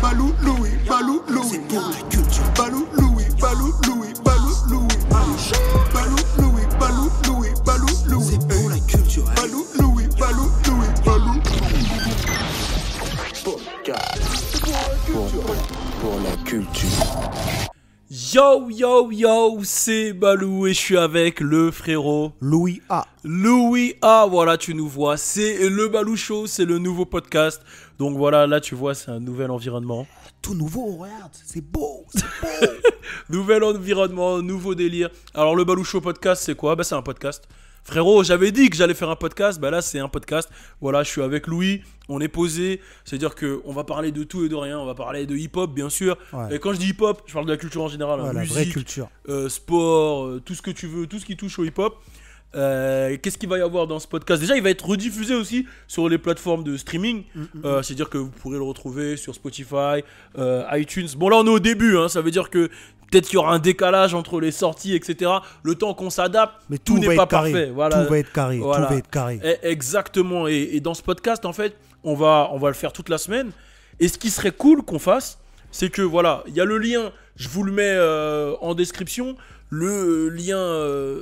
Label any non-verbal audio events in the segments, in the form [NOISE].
Balou Louis, Balou Louis. pour la culture. Balou Louis, Balou Louis, Balou Louis. Balou Louis, Balou Louis, Balou Louis. C'est pour la culture. Hein. Balou Louis, Balou Louis, Balou Pour la culture. Yo yo yo, c'est Balou et je suis avec le frérot Louis A. Louis A, voilà tu nous vois, c'est le Balou Show, c'est le nouveau podcast donc voilà, là tu vois, c'est un nouvel environnement. Tout nouveau, regarde, c'est beau, [LAUGHS] nouvel environnement, nouveau délire. Alors le Baloucho podcast, c'est quoi Bah c'est un podcast. Frérot, j'avais dit que j'allais faire un podcast, bah là c'est un podcast. Voilà, je suis avec Louis, on est posé, c'est-à-dire que on va parler de tout et de rien, on va parler de hip-hop bien sûr. Et quand je dis hip-hop, je parle de la culture en général, hein. la vraie culture. Euh, sport, euh, tout ce que tu veux, tout ce qui touche au hip-hop. Euh, qu'est-ce qu'il va y avoir dans ce podcast Déjà, il va être rediffusé aussi sur les plateformes de streaming. Mm, mm, mm. Euh, c'est-à-dire que vous pourrez le retrouver sur Spotify, euh, iTunes. Bon, là, on est au début. Hein, ça veut dire que peut-être qu'il y aura un décalage entre les sorties, etc. Le temps qu'on s'adapte, mais tout, n'est pas parfait. Voilà. Tout va être carré. Tout va être carré. Eh, exactement. Et, et, dans ce podcast, en fait, on va, on va le faire toute la semaine. Et ce qui serait cool qu'on fasse, c'est que voilà, il y a le lien. Je vous le mets en description le euh, lien. Euh,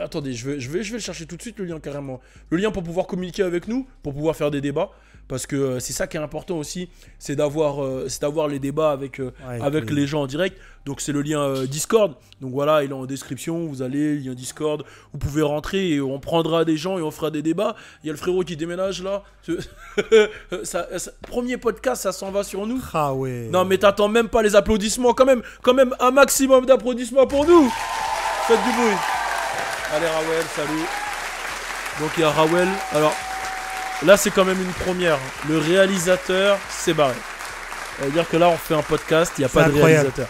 euh, attendez, je vais, je, vais, je vais le chercher tout de suite, le lien carrément. Le lien pour pouvoir communiquer avec nous, pour pouvoir faire des débats parce que euh, c'est ça qui est important aussi, c'est d'avoir euh, d'avoir les débats avec, euh, avec les gens en direct. Donc c'est le lien Discord. Donc voilà, il est en description, vous allez, lien Discord, vous pouvez rentrer et on prendra des gens et on fera des débats. Il y a le frérot qui déménage là. [LAUGHS] premier podcast, ça s'en va sur nous. Ah ouais. Non mais t'attends même pas les applaudissements quand même. Quand même un maximum d'applaudissements pour nous. Faites du bruit. Allez Rawel, salut. Donc il y a Rawel. Alors Là, c'est quand même une première. Le réalisateur s'est barré. veut dire que là, on fait un podcast, il n'y a pas de réalisateur.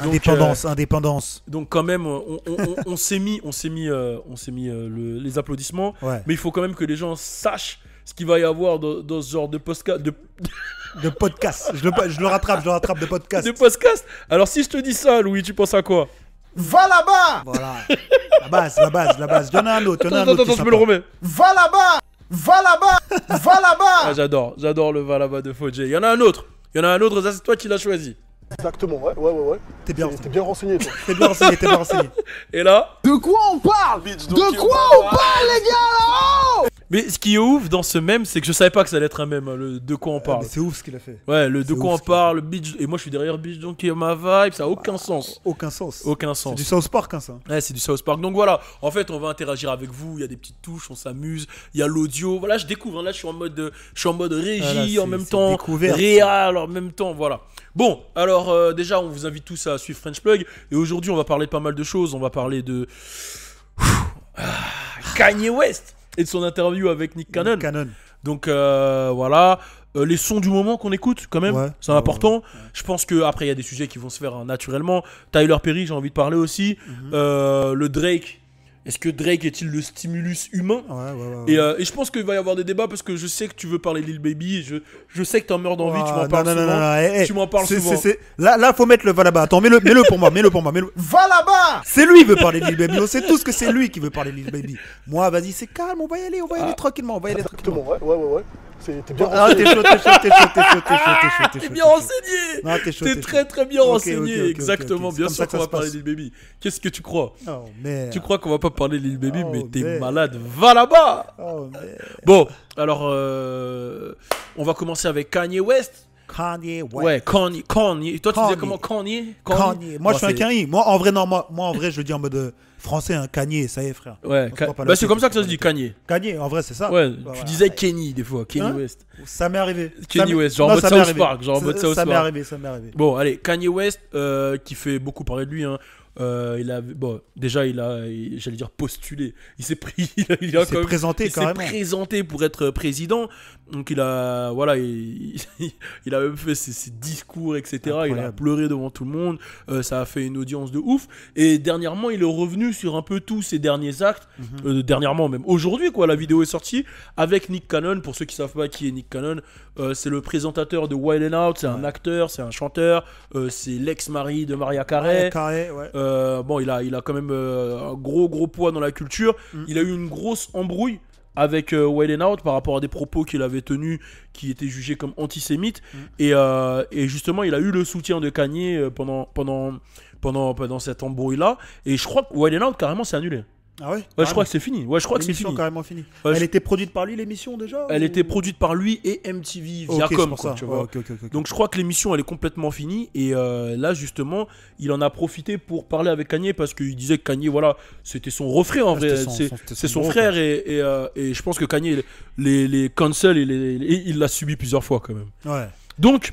indépendance, euh, indépendance. Donc quand même, euh, on, s'est mis, on s'est mis, euh, on s'est mis les applaudissements. Mais il faut quand même que les gens sachent ce qu'il va y avoir dans, ce genre de podcast. De... de podcast. Je le, je le rattrape, je le rattrape de podcast. De podcast. Alors si je te dis ça, Louis, tu penses à quoi Va là-bas Voilà. La base, la base, la base. Il un autre je me le remets. Va là-bas Va là-bas Va là-bas ah, J'adore, j'adore le va là-bas de Fojay. Il y en a un autre. Il y en a un autre, ça c'est toi qui l'as choisi. Exactement, ouais, ouais, ouais. T'es bien, bien renseigné, toi. t'es bien renseigné, t'es bien renseigné. [LAUGHS] Et là De quoi on parle bitch, De quoi on parle, les gars oh Mais ce qui est ouf dans ce même, c'est que je savais pas que ça allait être un même, hein, le de quoi on ah, parle. c'est ouf ce qu'il a fait. Ouais, le de quoi on parle, bitch. Et moi, je suis derrière bitch, donc ma vibe, ça a aucun ah, sens. Aucun sens. Aucun sens. C'est du South Park, hein, ça. Ouais, c'est du South Park. Donc voilà, en fait, on va interagir avec vous. Il y a des petites touches, on s'amuse. Il y a l'audio. Voilà, je découvre. Hein, là, je suis en mode, je suis en mode régie en même temps, réal en même temps. Voilà. Bon, alors euh, déjà, on vous invite tous à suivre French Plug. Et aujourd'hui, on va parler de pas mal de choses. On va parler de ah, Kanye West et de son interview avec Nick Cannon. Donc euh, voilà. Euh, les sons du moment qu'on écoute quand même, c'est important. Je pense que après il y a des sujets qui vont se faire hein, naturellement. Tyler Perry, j'ai envie de parler aussi. Mhm. le Drake est-ce que Drake est-il le stimulus humain euh, et, je pense qu'il va y avoir des débats parce que je sais que tu veux parler Lil Baby. Et je, je sais que t'en meurs d'envie. tu m'en parles souvent. Eh, eh, tu m'en parles Là, là, faut mettre le va là-bas. Attends, mets-le, mets-le pour moi. Mets-le pour moi. Mets-le. Va là-bas. C'est lui qui veut parler de Lil Baby. On sait tous que c'est lui qui veut parler de Lil Baby. Moi, vas-y, c'est calme. On va y aller. On va y aller ah. tranquillement. On va y aller tranquillement. T'es bien ah, renseigné. t'es chaud, t'es chaud, t'es chaud, t'es bien renseigné. t'es très, très bien renseigné. Exactement. Bien sûr qu'on va parler Lil Baby. Qu'est-ce que tu crois oh, Tu crois qu'on va pas parler Lil Baby, mais t'es oh, malade. Va là-bas. Oh, bon, alors, euh, on va commencer avec Kanye West. Kanye West. Ouais, Kanye. Kanye. Toi, tu disais comment Kanye Kanye. Moi, je suis un Kanye. Moi, en vrai, non, moi, moi, en vrai, je le dis en mode euh, français, un hein, Kanye, ça y est, frère. Ouais, bah, c'est comme ça que ça se dit, Kanye. Kanye, en vrai, c'est ça. Ouais, tu disais Kenny des fois, Kenny hein? West. Ça m'est arrivé. Kenny West, genre en mode South Park. Genre South Ça m'est arrivé, ça m'est arrivé. Bon, allez, Kanye West, euh, qui fait beaucoup parler de lui, hein. Euh, il a, bon, déjà, il a, j'allais dire postulé. Il s'est pris, [LAUGHS] il, a, présenté, présenté pour être euh, président. Donc il a, voilà, il, [LAUGHS] a même fait ses, discours, etc. Il a pleuré devant tout le monde. Euh, ça a fait une audience de ouf. Et dernièrement, il est revenu sur un peu tous ses derniers actes. Mhm. dernièrement, même aujourd'hui, quoi. La vidéo est sortie avec Nick Cannon. Pour ceux qui savent pas qui est Nick Cannon, c'est le présentateur de Wild and Out. C'est un acteur, c'est un chanteur, c'est l'ex-mari de Maria Carey. Maria ouais. Euh, bon, il a, il a quand même euh, un gros, gros poids dans la culture. Mm. Il a eu une grosse embrouille avec euh, Out par rapport à des propos qu'il avait tenus qui étaient jugés comme antisémites. Mm. Euh, et, justement, il a eu le soutien de Kanye pendant, pendant, pendant, pendant cette embrouille-là. Et je crois que Wayne Out, carrément, s'est annulé. Ah ouais, ouais je crois que c'est fini. Ouais, je crois que c'est fini. Elle était produite par lui l'émission déjà Elle était produite par lui et MTV via okay, Donc je crois que l'émission elle est complètement finie et euh, là justement, il en a profité pour parler avec Kanye parce qu'il disait que Kanye voilà, c'était son refrain en ah, vrai, c'est son, frère et, euh, et, je pense que Kanye les les, et il l'a subi plusieurs fois quand même. Ouais. Donc,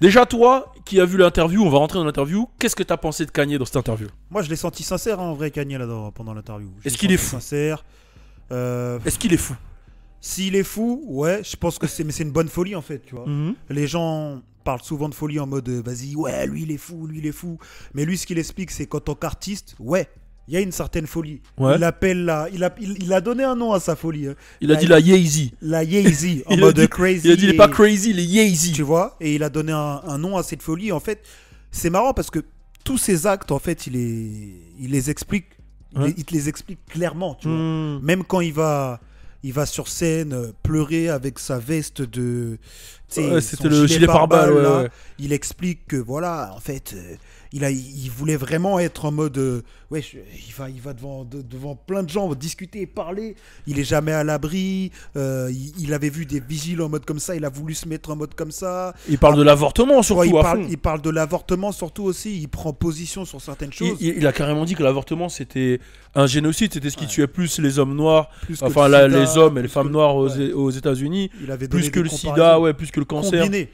déjà toi, qui as vu l'interview, on va rentrer dans l'interview, qu'est-ce que tu as pensé de Kanye dans cette interview Moi, je l'ai senti sincère hein, en vrai, Kanye, là, pendant l'interview. Euh, Est-ce qu'il est fou sincère. Est-ce qu'il est fou S'il est fou, ouais, je pense que c'est mais c'est une bonne folie en fait, tu vois. Mhm. Les gens parlent souvent de folie en mode euh, vas-y, ouais, lui il est fou, lui il est fou. Mais lui, ce qu'il explique, c'est qu'en tant qu'artiste, ouais, il y a une certaine folie. Il appelle la, il a, il, a donné un nom à sa folie. Hein. Il a dit la Yeezy. La Yeezy, [LAUGHS] en mode crazy. Il a dit, il pas crazy, il est Yeezy. Tu vois, et il a donné un, nom à cette folie. En fait, c'est marrant parce que tous ces actes, en fait, il les, il les explique. Il, te les explique clairement, tu vois. Hmm. Même quand il va, il va sur scène euh, pleurer avec sa veste de. C'était le gilet pare-balles. il explique que, voilà, en fait. Euh, il, a, il voulait vraiment être en mode. ouais, euh, il va, il va devant, devant plein de gens discuter, parler. Il est jamais à l'abri. Euh, il, avait vu des vigiles en mode comme ça. Il a voulu se mettre en mode comme ça. Il parle de l'avortement surtout. Il parle, il parle de l'avortement surtout aussi. Il prend position sur certaines choses. Il, a carrément dit que l'avortement c'était un génocide. C'était ce qui tuait plus les hommes noirs. enfin, les hommes et les femmes noires aux, aux États-Unis. Plus que le sida, ouais, plus que le cancer. Combiné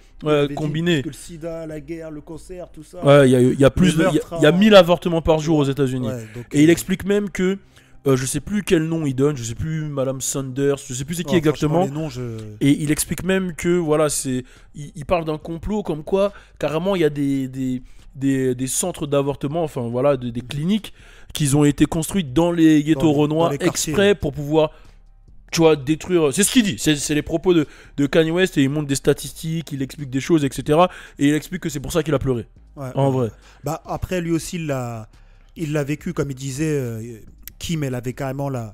combiné. le sida, la guerre, le cancer, tout ça. il y a, plus de, y a, 1000 avortements par jour aux États-Unis. et il euh, explique même que euh, je sais plus quel nom il donne, je sais plus Madame Sanders, je sais plus c'est qui oh, exactement. Et il explique même que voilà, c'est, il, parle d'un complot comme quoi carrément il y a des, des, des, centres d'avortement, enfin voilà, des, des cliniques qui ont été construites dans les ghettos renois exprès pour pouvoir tu vois, détruire. C'est ce qu'il dit. C'est les propos de, Kanye West et il montre des statistiques, il explique des choses, etc. Et il explique que c'est pour ça qu'il a pleuré. en vrai. Bah après, lui aussi, il l'a vécu, comme il disait. Euh, Kim, elle avait carrément la,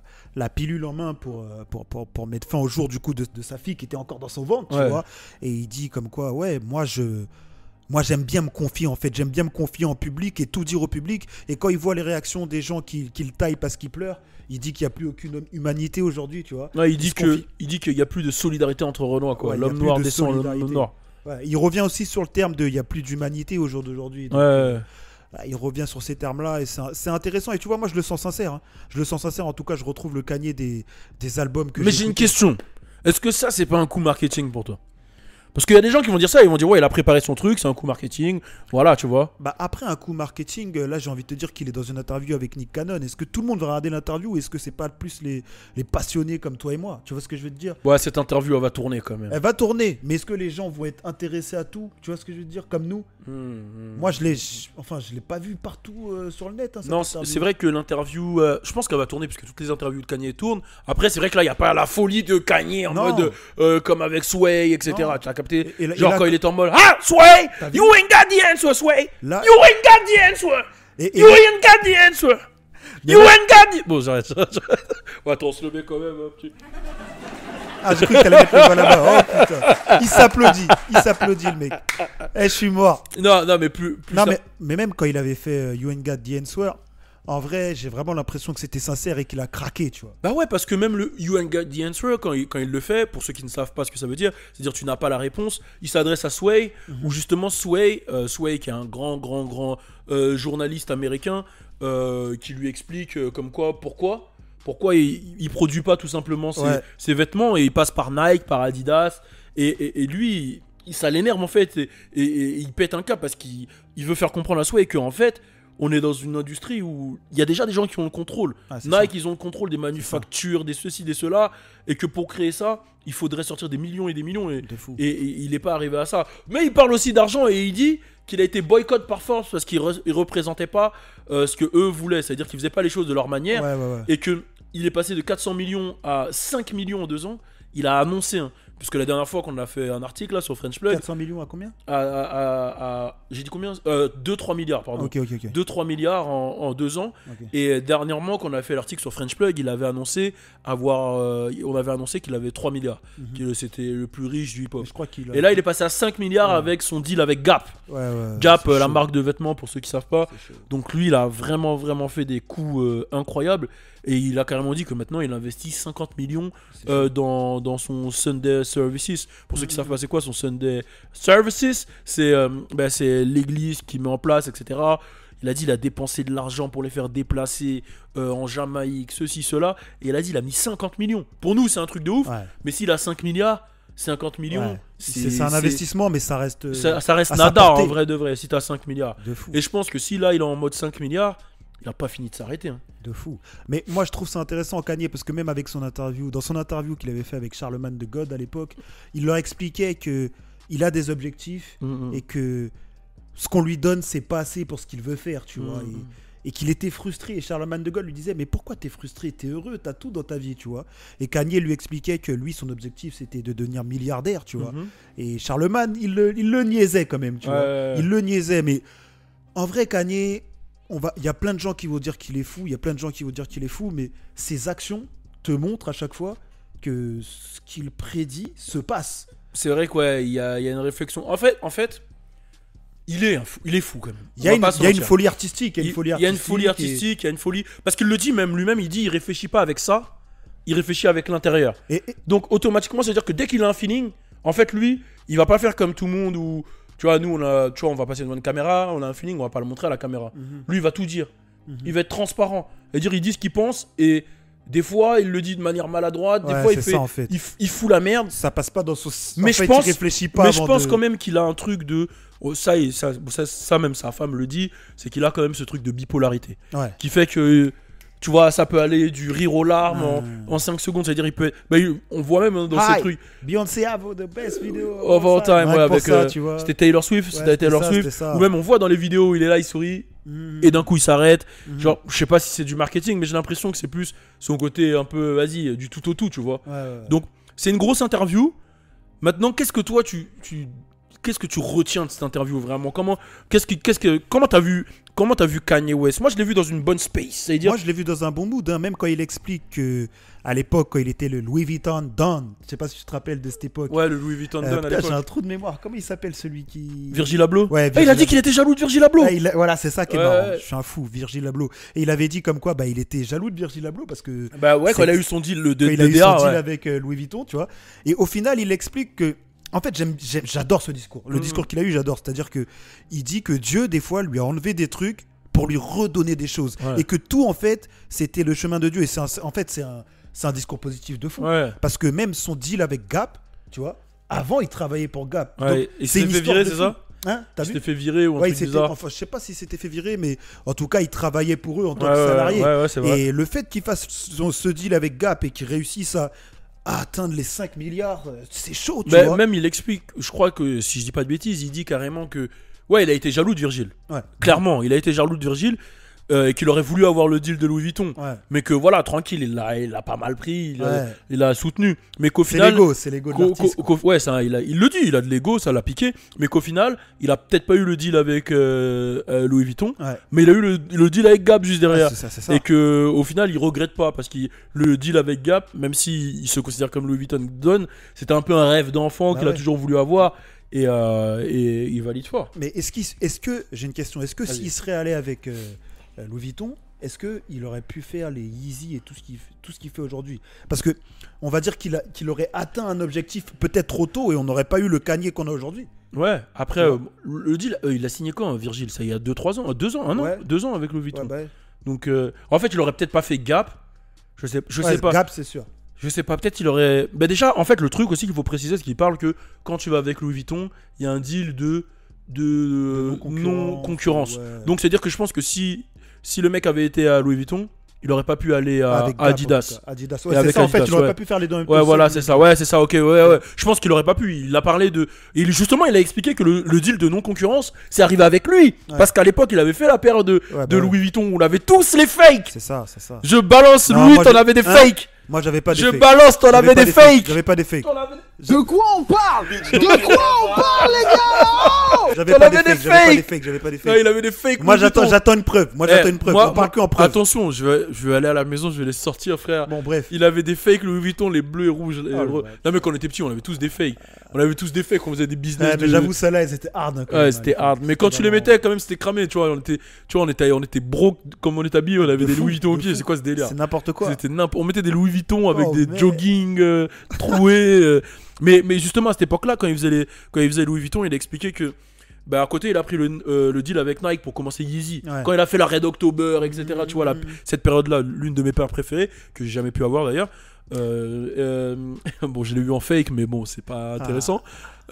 pilule en main euh, pour, pour, pour, mettre fin au jour du coup de, sa fille qui était encore dans son ventre, vois. Et il dit comme quoi, ouais, moi je, moi, j'aime bien me confier en fait. J'aime bien me confier en public et tout dire au public. Et quand il voit les réactions des gens qui, qui le taillent parce qu'il pleure, il dit qu'il n'y a plus aucune humanité aujourd'hui, tu vois. il, dit que, il dit qu'il n'y a plus de solidarité entre Renoir, quoi. l'homme noir descend l'homme noir. il revient aussi sur le terme de il n'y a plus d'humanité aujourd'hui. Euh, il revient sur ces termes-là et c'est intéressant. Et tu vois, moi je le sens sincère. Hein. Je le sens sincère. En tout cas, je retrouve le canier des, des albums que Mais j'ai une question. Est-ce que ça, c'est pas un coup marketing pour toi parce qu'il y a des gens qui vont dire ça, ils vont dire ouais, il a préparé son truc, c'est un coup marketing, voilà, tu vois. Bah après un coup marketing, euh, là j'ai envie de te dire qu'il est dans une interview avec Nick Cannon. Est-ce que tout le monde va regarder l'interview ou est-ce que c'est pas plus les, passionnés comme toi et moi Tu vois ce que je veux te dire Ouais, cette interview elle va tourner quand même. Elle va tourner, mais est-ce que les gens vont être intéressés à tout Tu vois ce que je veux dire Comme nous. Hmm, hmm. Moi je l'ai, enfin je l'ai pas vu partout euh, sur le net. Hein, non, c'est vrai que l'interview, euh, je pense qu'elle va tourner puisque toutes les interviews de Kanye tournent. Après c'est vrai que là il y a pas la folie de Kanye en mode comme avec Sway, etc. Genre quand il est en mode Ah, sway You ain't got the answer, sway You ain't got the answer You ain't got the answer You ain't got the... Bon, j'arrête. Attends, on se le quand même. Hein, petit... Ah, j'ai cru que avait mettre le là-bas. Oh putain. Il s'applaudit. Il s'applaudit, le mec. Eh, je suis mort. Non, non, mais plus. non, mais, mais, même quand il avait fait euh, You ain't got the answer, en vrai, j'ai vraiment l'impression que c'était sincère et qu'il a craqué, tu vois. Bah ouais, parce que même le You ain't got the answer, quand il, le fait, pour ceux qui ne savent pas ce que ça veut dire, c'est-à-dire tu n'as pas la réponse, il s'adresse à Sway, mhm. ou où justement Sway, euh, Sway qui est un grand, grand, grand euh, journaliste américain, euh, qui lui explique comme quoi, pourquoi pourquoi il, il produit pas tout simplement ses, vêtements et il passe par Nike, par Adidas et, lui, il, ça l'énerve en fait et, il pète un cas parce qu'il veut faire comprendre à Sway que en fait on est dans une industrie où il y a déjà des gens qui ont le contrôle. Ah, Nike, ils ont le contrôle des manufactures, des ceci, des cela, et que pour créer ça, il faudrait sortir des millions et des millions, et, il n'est pas arrivé à ça. Mais il parle aussi d'argent et il dit qu'il a été boycott par force parce qu'il représentait pas euh, ce que eux voulaient, c'est-à-dire qu'ils faisaient pas les choses de leur manière, et que il est passé de 400 millions à 5 millions en deux ans. Il a annoncé, parce que la dernière fois qu'on a fait un article là, sur French Plug. 400 millions à combien J'ai dit combien 2-3 euh, milliards, pardon. 2-3 milliards en, en, deux ans. Et dernièrement, qu'on a fait l'article sur French Plug, il avait annoncé avoir, euh, on avait annoncé qu'il avait 3 milliards. Mhm. C'était le plus riche du hip-hop. Et là, il est passé à 5 milliards avec son deal avec Gap. Gap, euh, la marque de vêtements, pour ceux qui savent pas. Donc lui, il a vraiment, vraiment fait des coups incroyables. Et il a carrément dit que maintenant, il investit 50 millions euh, dans, dans, son Sunday Services. Pour ceux qui mm. savent pas c'est quoi son Sunday Services, c'est euh, ben, l'église qui met en place, etc. Il a dit il a dépensé de l'argent pour les faire déplacer euh, en Jamaïque, ceci, cela. Et il a dit il a mis 50 millions. Pour nous, c'est un truc de ouf. Mais s'il a 5 milliards, 50 millions. C'est un investissement, mais ça reste. Ça, reste nada en vrai de vrai, si t'as 5 milliards. Et je pense que si là, il est en mode 5 milliards, il n'a pas fini de s'arrêter. Hein. De fou. Mais moi, je trouve ça intéressant, Kanye, parce que même avec son interview, dans son interview qu'il avait fait avec Charlemagne de God à l'époque, il leur expliquait que il a des objectifs mm, mm. et que ce qu'on lui donne, c'est pas assez pour ce qu'il veut faire, tu mm, vois. Et, qu'il était frustré. Et Charlemagne de Gaulle lui disait Mais pourquoi t'es frustré T'es heureux, t'as tout dans ta vie, tu vois. Et Kanye lui expliquait que lui, son objectif, c'était de devenir milliardaire, tu vois. Et Charlemagne, il le, niaisait quand même, tu vois. Il le niaisait, mais en vrai, Kanye on va, il y a plein de gens qui vont dire qu'il est fou, il y a plein de gens qui vont dire qu'il est fou, mais ses actions te montrent à chaque fois que ce qu'il prédit se passe. C'est vrai quoi. Il y, a, une réflexion. En fait, en fait, il est, fou, il est fou quand même. Il y a, une, folie artistique. Il y a une folie artistique. Il y a une folie Parce qu'il le dit même lui-même, il dit il réfléchit pas avec ça, il réfléchit avec l'intérieur. Donc automatiquement, c'est-à-dire que dès qu'il a un feeling, en fait, lui, il va pas faire comme tout le monde ou. Tu vois, nous, on, a, tu on va passer devant une caméra, on a un feeling, on va pas le montrer à la caméra. Mhm. Lui, il va tout dire. Mhm. Il va être transparent. et dire il dit ce qu'il pense et. Des fois, il le dit de manière maladroite, des fois, il, fait, Il, fout la merde. Ça passe pas dans son. Mais je pense, Mais je pense quand même qu'il a un truc de. Oh, ça, ça, même sa femme le dit, c'est qu'il a quand même ce truc de bipolarité. Qui fait que tu vois, ça peut aller du rire aux larmes en, 5 ah. secondes. C'est-à-dire, il peut bah, on voit même hein, dans ces trucs. Beyoncé have the best video. Of all time, avec. Euh, c'était Taylor Swift. c'était Taylor Swift. Ou même, on voit dans les vidéos il est là, il sourit. Mm-hmm. Et d'un coup, il s'arrête. Mm-hmm. Genre, je sais pas si c'est du marketing, mais j'ai l'impression que c'est plus son côté un peu, vas-y, du tout au tout, tu vois. Donc, c'est une grosse interview. Maintenant, qu'est-ce que toi, tu, qu'est-ce que tu retiens de cette interview vraiment Comment, qu'est-ce qu'est-ce que, comment t'as vu Comment t'as vu Kanye West Moi, je l'ai vu dans une bonne space. Dire... Moi, je l'ai vu dans un bon mood, hein, même quand il explique que à l'époque, quand il était le Louis Vuitton Don, je sais pas si tu te rappelles de cette époque. Ouais, le Louis Vuitton euh, Don. J'ai un trou de mémoire. Comment il s'appelle celui qui Virgil Abloh. Ouais. Eh, il a dit qu'il était jaloux de Virgil Abloh. Ah, voilà, c'est ça qui est marrant. Je suis un fou, Virgil Abloh. Et il avait dit comme quoi, bah, il était jaloux de Virgil Abloh parce que. Bah ouais, quand il a eu son deal, le, de, il a eu son deal avec euh, Louis Vuitton, tu vois. Et au final, il explique que en fait, j'adore ce discours. Le mm. discours qu'il a eu, j'adore. C'est-à-dire que il dit que Dieu, des fois, lui a enlevé des trucs pour lui redonner des choses. Et que tout, en fait, c'était le chemin de Dieu. Et c'est en fait, c'est un, discours positif de fond. Parce que même son deal avec Gap, tu vois, avant, il travaillait pour Gap. Et il s'est fait virer, c'est ça hein, il s'était fait virer ou un ouais, truc bizarre. Enfin, je sais pas s'il s'était fait virer, mais en tout cas, il travaillait pour eux en tant que salarié. et le fait qu'il fasse ce deal avec Gap et qu'il réussisse à à atteindre les 5 milliards, euh, c'est chaud, tu Mais Même il explique, je crois que si je dis pas de bêtises, il dit carrément que ouais, il a été jaloux de Virgile. Ouais. Clairement, il a été jaloux de Virgile euh, et qu'il aurait voulu avoir le deal de Louis Vuitton. Mais que voilà, tranquille, il l'a il pas mal pris, euh, il, l'a soutenu. Mais qu'au final. C'est l'ego, c'est l'ego de l'artiste. ouais, ça, il, le dit, il a de l'ego, ça l'a piqué. Mais qu'au final, il a peut-être pas eu le deal avec euh, Louis Vuitton, mais il a eu le, deal avec Gap juste derrière. Et qu'au final, il regrette pas parce que le deal avec Gap, même s'il il se considère comme Louis Vuitton donne, c'était un peu un rêve d'enfant bah qu'il a toujours voulu avoir. Et, il valide fort. Mais est-ce que, j'ai une question, est-ce que s'il serait allé avec euh, Louis Vuitton, est-ce qu'il aurait pu faire les Yeezy et tout ce qu'il fait aujourd'hui Parce que on va dire qu'il aurait atteint un objectif peut-être trop tôt et on n'aurait pas eu le canier qu'on a aujourd'hui. Ouais, après, euh, le deal, euh, il a signé quand, Virgile Ça, il y a 2-3 ans 2 ans, Un 2 ans avec Louis Vuitton. Bah Donc, en fait, il aurait peut-être pas fait Gap. Je sais, sais pas. Gap, c'est sûr. Je sais pas, peut-être il aurait. Bah, déjà, en fait, le truc aussi qu'il faut préciser, c'est qu'il parle que quand tu vas avec Louis Vuitton, il y a un deal de de, non-concurrence. Donc, c'est-à-dire que je pense que si si le mec avait été à Louis Vuitton, il aurait pas pu aller à Adidas. Adidas. Ouais, c'est ça, en fait, il aurait pas pu faire les deux. Ouais, voilà, c'est ça. Ouais, c'est ça. Ok, ouais, ouais. Je pense qu'il aurait pas pu. Il a parlé de. Il justement, il a expliqué que le, deal de non concurrence, c'est arrivé avec lui, parce qu'à l'époque, il avait fait la paire de, bah de Louis Vuitton. On avait tous les fakes. C'est ça, c'est ça. Je balance Louis, t'en avais des fake. Hein fakes. Moi, j'avais pas des Je balance, t'en avais des, des fakes. J'avais pas des fakes. De quoi on parle De quoi on parle, les gars oh J'avais pas, des fakes, j'avais pas des il avait des fakes. Moi, j'attends, une preuve. Moi, j'attends eh, une preuve. parle que en preuve. Attention, je vais, aller à la maison, je vais les sortir, frère. Bon, bref. Il avait des fakes, Louis Vuitton, les bleus et rouges. Ah, non, mais quand on était petit, on avait tous des fakes. On avait tous des fakes, on faisait des business. j'avoue, ça là, elles étaient hard. Hein, quand ouais, c'était hard. Mais quand tu les mettais, quand même, c'était cramé. Tu vois, on était, tu vois, on était, on était broke comme on était habillé. On avait des Louis Vuitton au pied. C'est quoi ce délire C'est n'importe quoi. On mettait des Louis Vuitton avec oh, des jogging euh, troués. Euh, mais, justement, à cette époque-là, quand, il faisait quand il faisait Louis Vuitton, il expliquait que. Bah, à côté, il a pris le, euh, deal avec Nike pour commencer Yeezy. Quand il a fait la Red October, etc. Mm, tu vois, mm, mm. cette période-là, l'une de mes paires préférées, que j'ai jamais pu avoir d'ailleurs. Euh, euh, [LAUGHS] bon, je l'ai eu en fake, mais bon, c'est pas ah. intéressant.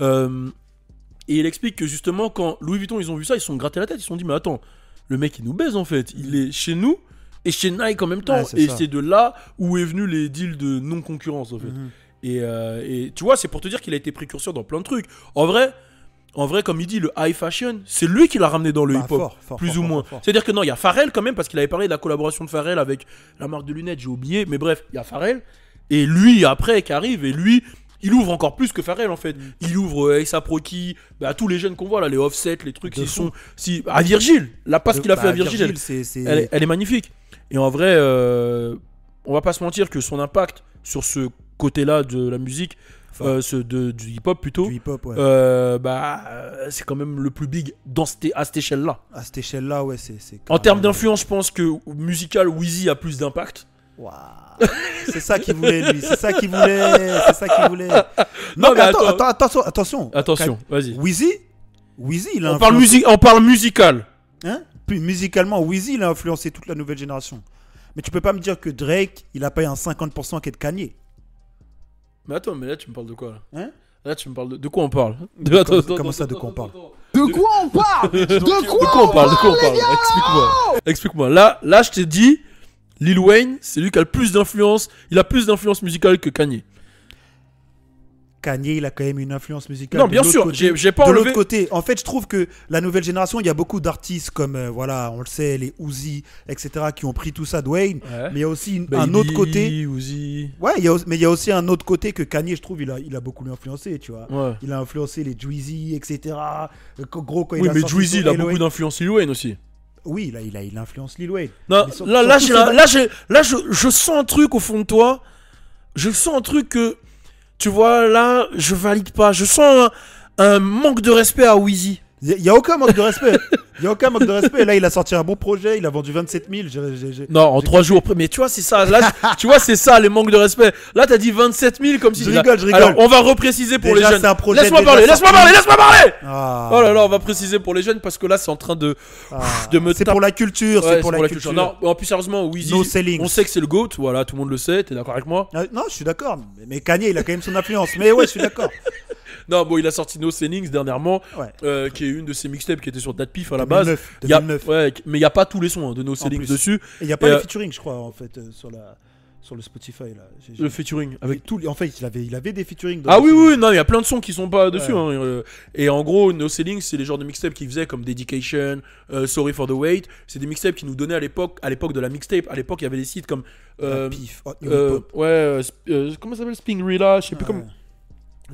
et il explique que justement, quand Louis Vuitton, ils ont vu ça, ils se sont grattés la tête. Ils se sont dit, mais attends, le mec, il nous baise en fait. Il est chez nous et chez Nike en même temps. et c'est de là où est venu les deals de non-concurrence en fait. Mm-hmm. Euh, et, tu vois, c'est pour te dire qu'il a été précurseur dans plein de trucs. En vrai, en vrai, comme il dit, le high fashion, c'est lui qui l'a ramené dans le bah, hip-hop, plus ou moins. C'est-à-dire que non, il y a Pharrell quand même, parce qu'il avait parlé de la collaboration de Pharrell avec la marque de lunettes, j'ai oublié, mais bref, il y a Pharrell. Et lui, après, qui arrive, et lui, il ouvre encore plus que Pharrell, en fait. Mm. Il ouvre et euh, Proki, à bah, tous les jeunes qu'on voit, là, les offsets, les trucs, qui sont. Si, à Virgile, la passe qu'il a fait à bah, Virgile, elle, est, magnifique. Et en vrai, euh, on va pas se mentir que son impact sur ce côté-là de la musique, euh, de, du hip-hop plutôt, hip -hop, euh, bah, c'est quand même le plus big dans à cette échelle-là. À cette échelle-là, ouais, c'est. En termes d'influence, je pense que musical, Wheezy a plus d'impact. C'est ça qu'il voulait, lui. C'est ça qu'il voulait. C'est ça qu'il voulait. [LAUGHS] Non, mais, attends, attention, attention. vas-y. il a on parle, musique, on parle musical. Hein Puis, musicalement, Wheezy, il a influencé toute la nouvelle génération. Mais tu peux pas me dire que Drake, il a payé un 50% qui est de Kanye. Mais attends, mais là, tu me parles de quoi là Hein Là, tu me parles de, de quoi on parle de... Comment ça, de quoi on parle de quoi on parle De quoi on parle De quoi on parle Explique-moi. Explique-moi. Là, là, je t'ai dit, Lil Wayne, c'est lui qui a le plus d'influence. Il a plus d'influence musicale que Kanye. Kanye, il a quand même une influence musicale. Non, bien sûr, j'ai pas De l'autre côté, en fait, je trouve que la nouvelle génération, il y a beaucoup d'artistes comme, euh, voilà, on le sait, les Uzi, etc., qui ont pris tout ça d'Wayne. Mais il y a aussi un autre côté. Uzi. Ouais, mais il y a aussi un autre côté que Kanye, je trouve, il a, il a beaucoup influencé, tu vois. Il a influencé les Juicy, etc. Euh, gros, quand oui, il a mais Juicy, il a beaucoup d'influence Lil Wayne aussi. Oui, là, il, a, il influence Lil Wayne. Non, là, là, là, je, je sens un truc au fond de toi. Je sens un truc que tu vois, là, je valide pas. Je sens un, manque de respect à Wheezy. Il n'y a aucun manque de respect. [LAUGHS] Il n'y a aucun manque de respect. Là, il a sorti un bon projet, il a vendu 27 000. non, en trois jours. Mais tu vois, c'est ça. Là, tu vois, c'est ça, les manques de respect. Là, tu as dit 27 000 comme si. Je rigole, je rigole. on va repréciser pour les jeunes. Laisse-moi parler, laisse-moi parler, laisse-moi ah. parler. Oh là là, on va préciser pour les jeunes parce que là, c'est en train de, ah. me. C'est pour la culture, c'est pour, la culture. Non, en plus sérieusement, Weezy, on sait que c'est le goat. Voilà, tout le monde le sait. Tu es d'accord avec moi euh, Non, je suis d'accord. Mais Kanye, il a quand même son influence. Mais ouais, je suis d'accord. [LAUGHS] Non, bon, il a sorti No Sellings dernièrement, euh, qui est une de ses mixtapes qui était sur Datpif à la base. a, mais il n'y a pas tous les sons hein, de No Selling dessus. il n'y a pas le euh, featuring, je crois, en fait, euh, sur la sur le Spotify là. Le featuring avec tout. En fait, il avait, il avait des featuring. ah oui, oui, non, il y a plein de sons qui sont pas dessus. Hein, euh, et en gros, No Selling, c'est les genres de mixtapes qu'ils faisaient comme Dedication, Sorry for the Wait. C'est des mixtapes qui nous donnaient à l'époque, à l'époque de la mixtape. À l'époque, il y avait des sites comme. Euh, oh, ouais, comment ça s'appelle Spingrilla, je sais plus comment.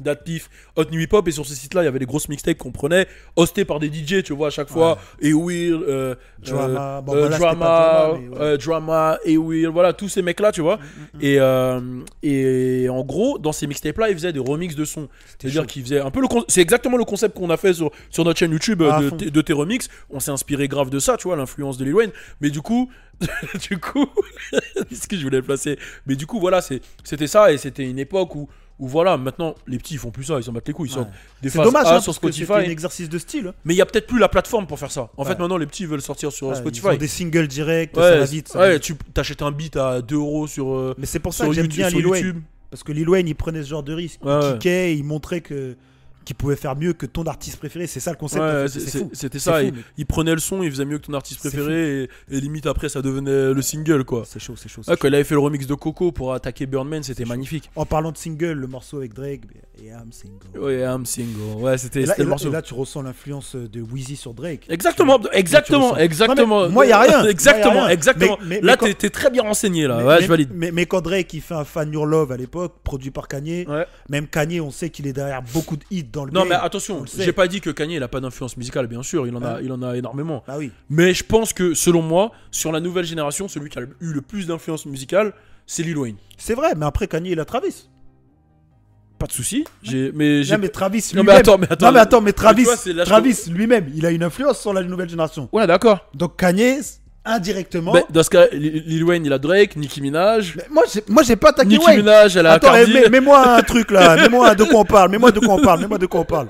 Datpif, Hot New Hip Hop, et sur ce site-là, il y avait des grosses mixtapes qu'on prenait, hostées par des DJ, tu vois, à chaque fois, et Will, euh, Drama, euh, euh, Drama, et Will, voilà, tous ces mecs-là, tu vois. Mm, mm, mm. Et, en gros, dans ces mixtapes-là, ils faisaient des remixes de sons. C'est-à-dire qu'ils faisaient un peu le. C'est exactement le concept qu'on a fait sur, notre chaîne YouTube de, de, tes remixes. On s'est inspiré grave de ça, tu vois, l'influence de Lil Wayne. Mais du coup. [LAUGHS] du coup. [LAUGHS] ce que je voulais placer. Mais du coup, voilà, c'était ça, et c'était une époque où ou voilà, maintenant les petits ils font plus ça, ils s'en battent les couilles, ils sont des dommage, hein, sur Spotify. C'est un exercice de style. Mais il y a peut-être plus la plateforme pour faire ça. En fait, maintenant les petits veulent sortir sur Spotify. Ils font des singles directs, ça va ouais, tu t'achètes un beat à 2 euros sur. Euh, Mais c'est pour ça que j'aime bien Lil Wayne. Parce que Lil Wayne il prenait ce genre de risque. Il kickait, il montrait que qui pouvait faire mieux que ton artiste préféré. C'est ça le concept. C'était ça. il, prenait le son, il faisait mieux que ton artiste préféré et, limite après ça devenait le single quoi. C'est chaud, c'est chaud. quand il avait fait le remix de Coco pour attaquer burnman c'était magnifique. En parlant de single, le morceau avec Drake. Et I'm single. Ouais, oh, I'm single. Ouais, c'était là, et là, tu ressens l'influence de Wheezy sur Drake. Exactement, exactement, euh, [LAUGHS] exactement. moi, il n'y a rien. exactement, exactement. là, tu es, très bien renseigné, là. Mais, je valide. Mais, quand Drake, il fait un Fan Your Love à l'époque, produit par Kanye, même Kanye, on sait qu'il est derrière beaucoup de hits dans le Non, mais attention, j'ai pas dit que Kanye, il n'a pas d'influence musicale, bien sûr, il en, a, ah. il en a énormément. Ah oui. Mais je pense que, selon moi, sur la nouvelle génération, celui qui a eu le plus d'influence musicale, c'est Lil Wayne. C'est vrai, mais après Kanye, il a Travis. Pas de souci. Mais mais Travis lui-même. mais attends, mais attends, non, mais attends, mais Travis, Travis lui-même, il a une influence sur la nouvelle génération. Ouais, d'accord. Donc Kanye, indirectement. Mais dans ce cas, Lil Wayne, il a Drake, Nicki Minaj. Mais moi, j'ai, moi, j'ai pas attaqué Nicki Minaj, elle a Attends, eh, mets-moi un [LAUGHS] truc là, mets-moi de quoi on parle, mets-moi de quoi on parle, mets-moi de quoi on parle.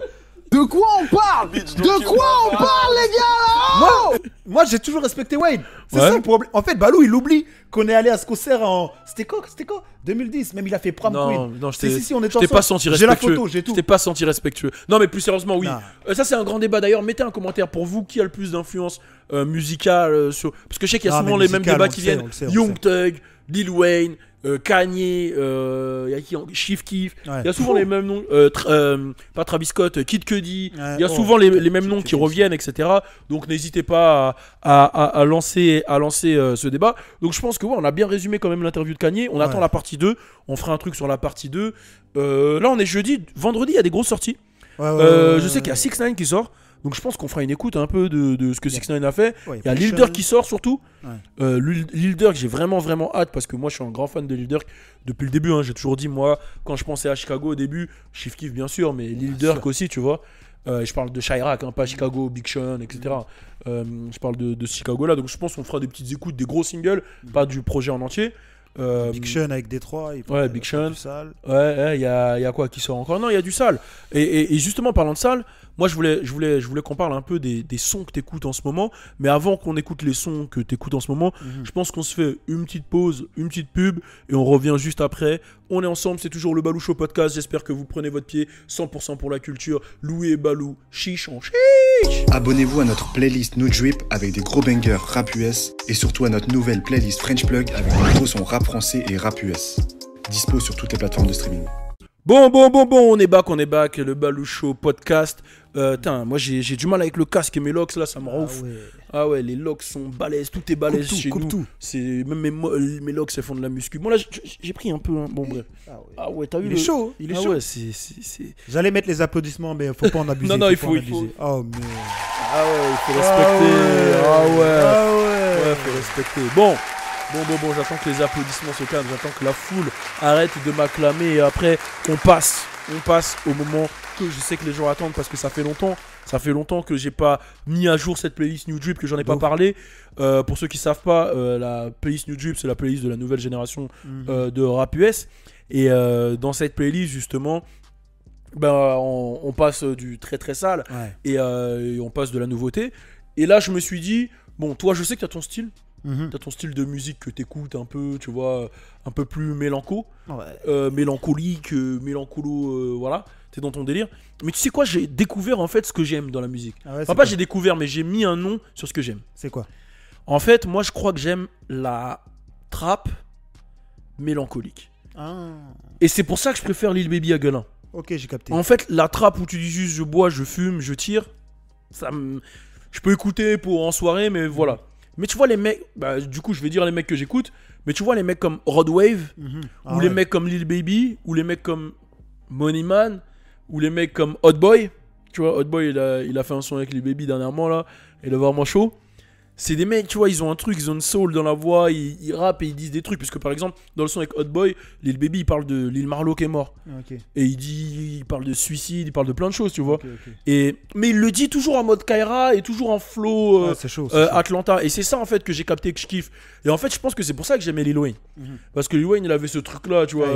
De quoi on parle ah, De quoi on parle, les gars oh Moi, moi j'ai toujours respecté Wayne, C'est ça le problème. En fait, Balou, il oublie qu'on est allé à ce concert en. C'était quoi C'était quoi 2010. Même il a fait prom non, queen. Non, si si, pas senti respectueux. J'ai la photo, j'ai tout. pas senti respectueux. Non, mais plus sérieusement, oui. Euh, ça, c'est un grand débat. D'ailleurs, mettez un commentaire pour vous qui a le plus d'influence euh, musicale euh, sur. Parce que je sais qu'il y a ah, souvent les mêmes débats qui viennent. Young Thug, Lil Wayne, euh, Kanye, euh, y a qui, Chief Keef, il y a souvent les mêmes noms, euh, euh, pas Travis Scott, Kid Cudi, il y a oh, souvent les, mêmes noms qui reviennent, etc. Donc n'hésitez pas à, lancer, à lancer ce débat. Donc je pense que on a bien résumé quand même l'interview de Kanye. On attend la partie 2, on fera un truc sur la partie 2. là on est jeudi, vendredi il y a des grosses sorties. je sais qu'il y a 6 9 qui sort. Donc je pense qu'on fera une écoute un peu de, ce que 6 9 a fait. Il y a Lil qui sort surtout. Ouais. Euh, Lil Durk, j'ai vraiment vraiment hâte parce que moi je suis un grand fan de Lil depuis le début. Hein. j'ai toujours dit moi quand je pensais à Chicago au début, Chief Kiff bien sûr, mais Lil aussi, tu vois. Euh, je parle de Chirac, hein, pas Chicago, Big Sean, etc. Euh, je parle de, de Chicago là, donc je pense qu'on fera des petites écoutes, des gros singles, pas du projet en entier. Big Sean avec Détroit. ouais, Big Sean. Ouais, il y, a, quoi qui sort encore Non, il y a du sale. Et, et, justement, parlant de sale, moi, je voulais, je voulais, je voulais qu'on parle un peu des, sons que t'écoutes en ce moment. Mais avant qu'on écoute les sons que t'écoutes en ce moment, mhm. je pense qu'on se fait une petite pause, une petite pub, et on revient juste après. On est ensemble, c'est toujours le Baloucho Podcast. J'espère que vous prenez votre pied 100% pour la culture. Louis et Balou, chiche en Abonnez-vous à notre playlist No Drip avec des gros bangers rap US et surtout à notre nouvelle playlist French Plug avec des gros sons rap français et rap US. Dispo sur toutes les plateformes de streaming. Bon, bon, bon, bon, on est back, on est back, le Baloucho podcast. Euh, moi j'ai du mal avec le casque et mes locks là, ça me rend ah ouf. Ouais. Ah ouais, les locks sont balèzes, tout est balèze chez nous. Tout. même mes, euh, mes locks, elles font de la muscu. Bon là, j'ai pris un peu, hein. bon bref. Ah ouais, ah t'as vu Il est chaud. Hein. Il est ah chaud. Ouais, c'est. J'allais mettre les applaudissements, mais faut pas en [LAUGHS] abuser. non, non, il faut. Il faut. Oh, mais... Ah ouais, il faut ah respecter. Ah ouais. Ah ouais. Il faut respecter. Bon. Bon, bon, bon, j'attends que les applaudissements se calment, j'attends que la foule arrête de m'acclamer et après, on passe, on passe au moment que je sais que les gens attendent parce que ça fait longtemps. Ça fait longtemps que j'ai pas mis à jour cette playlist New Drip, que j'en ai pas parlé. Euh, pour ceux qui savent pas, euh, la playlist New Drip, c'est la playlist de la nouvelle génération mhm. euh, de rap US. Et dans cette playlist, justement, ben, on, passe du très très sale et, et on passe de la nouveauté. Et là, je me suis dit, bon, toi, je sais que tu as ton style, Mhm. T'as ton style de musique que t'écoutes un peu, tu vois, un peu plus mélanco, euh, mélancolique, euh, mélancolo, voilà euh, voilà. T'es dans ton délire. Mais tu sais quoi, j'ai découvert en fait ce que j'aime dans la musique. Ah enfin, pas j'ai découvert, mais j'ai mis un nom sur ce que j'aime. C'est quoi En fait, moi je crois que j'aime la trappe mélancolique. Ah. Et c'est pour ça que je préfère Lil Baby à Gueulin. Ok, j'ai capté. En fait, la trappe où tu dis juste je bois, je fume, je tire, ça Je peux écouter pour en soirée, mais voilà. Mais tu vois les mecs, bah, du coup je vais dire les mecs que j'écoute, mais tu vois les mecs comme Rod Wave, mhm. ah ou les mecs comme Lil Baby, ou les mecs comme Man, ou les mecs comme Hot Boy. Tu vois, Hot Boy il a, il a fait un son avec Lil Baby dernièrement là, et le vraiment chaud c'est des mecs, tu vois, ils ont un truc, ils ont une soul dans la voix, ils, rapent et ils disent des trucs. puisque par exemple, dans le son avec Hot Boy, Lil Baby, il parle de Lil Marlowe qui est mort. Ah, et il dit, il parle de suicide, il parle de plein de choses, tu vois. Et, mais il le dit toujours en mode Kyra et toujours en flow euh, ah, euh, Atlanta. Et c'est ça en fait que j'ai capté, que je kiffe. Et en fait, je pense que c'est pour ça que j'aimais Lil Wayne. Mhm. Parce que Lil Wayne, il avait ce truc-là, tu vois,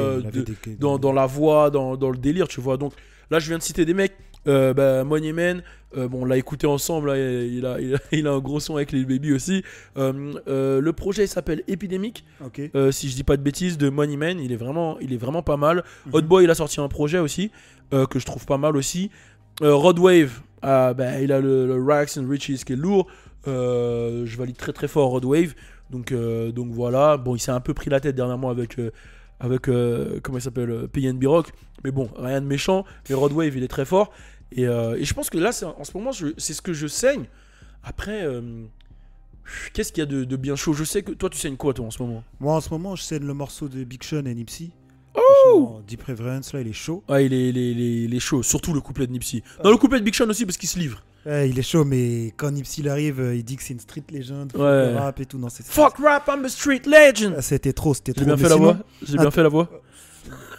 dans, la voix, dans, dans le délire, tu vois. Donc là, je viens de citer des mecs euh, bah, Money Man, euh, bon, on l'a écouté ensemble, hein, [LAUGHS] il, a, un gros son avec les Baby aussi. Euh, le projet s'appelle Epidemic, si je dis pas de bêtises, de Money Man, il est vraiment, il est vraiment pas mal. Mhm. Hotboy Boy, il a sorti un projet aussi, que je trouve pas mal aussi. Rod Wave ah, bah, il a le, Rax and Riches qui est lourd. je valide très très fort Rod Wave donc voilà, bon, il s'est un peu pris la tête dernièrement avec avec comment il s'appelle PNB Rock mais bon rien de méchant mais Wave il est très fort euh, et, je pense que là, en ce moment, c'est ce que je saigne. Après, euh, qu'est-ce qu'il y a de, bien chaud Je sais que toi, tu saignes quoi, toi, en ce moment Moi, en ce moment, je saigne le morceau de Big Sean et Nipsey. Oh Deep Reverence, là, il est chaud. Ah, il est, il chaud, surtout le couplet de Nipsey. Dans le couplet de Big Sean aussi, parce qu'il se livre. Ouais, il est chaud, mais quand Nipsey arrive, euh, il dit que c'est une street legend, ouais. rap et tout. Non, Fuck rap, I'm a street legend ah, C'était trop, c'était trop. J'ai bien fait la voix J'ai bien fait la voix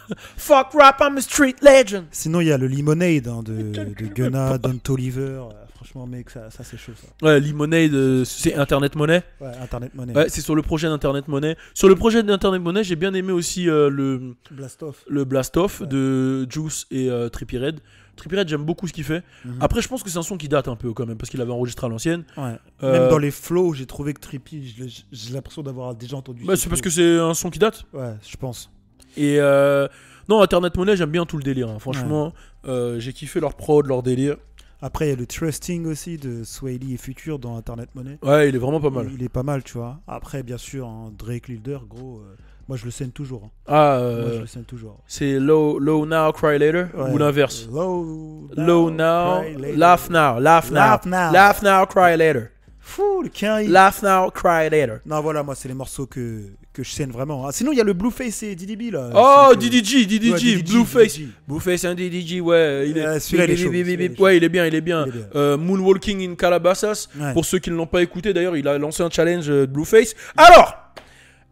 [LAUGHS] Fuck rap, I'm a street legend. Sinon, il y a le Lemonade hein, de, de Gunna, Don Toliver. Euh, franchement, mec, ça, c'est chaud. Ça. Ouais, Lemonade, euh, c'est Internet Money. Ouais, Internet Money. Ouais, c'est sur le projet d'Internet Money. Sur le projet d'Internet Money, j'ai bien aimé aussi euh, le Blast Off, le Blast de Juice et Trippie Red. Trippie Red, j'aime beaucoup ce qu'il fait. Mhm. Après, je pense que c'est un son qui date un peu quand même, parce qu'il avait enregistré à l'ancienne. Ouais. Même dans les flows, j'ai trouvé que Trippie, j'ai l'impression d'avoir déjà entendu. Bah, c'est parce que c'est un son qui date Ouais, je pense. Et euh, non, Internet Money, j'aime bien tout le délire. Hein. Franchement, euh, j'ai kiffé leur prod, leur délire. Après, il y a le trusting aussi de Swahili et Future dans Internet Money. Ouais, il est vraiment pas mal. Il est pas mal, tu vois. Après, bien sûr, hein, Drake Lilder, gros, euh, moi je le scène toujours. Hein. Ah, Moi je le scène toujours. c'est low, low Now, Cry Later ou l'inverse Low, Low Cry Now, Laugh Now, Laugh Now. Laugh Now, Cry Later. Fou, Laugh Now, Cry Later. Non, voilà, moi, c'est les morceaux que, que je scène vraiment. Hein. sinon, il y a le Blueface et DDB, là. Oh, DDG, DDG, Blueface. Blueface et hein, DDG, ouais. Il est, ouais, il est bien, il est bien. Euh, Moonwalking in Calabasas. Pour ceux qui ne l'ont pas écouté, d'ailleurs, il a lancé un challenge de euh, Blueface. Alors,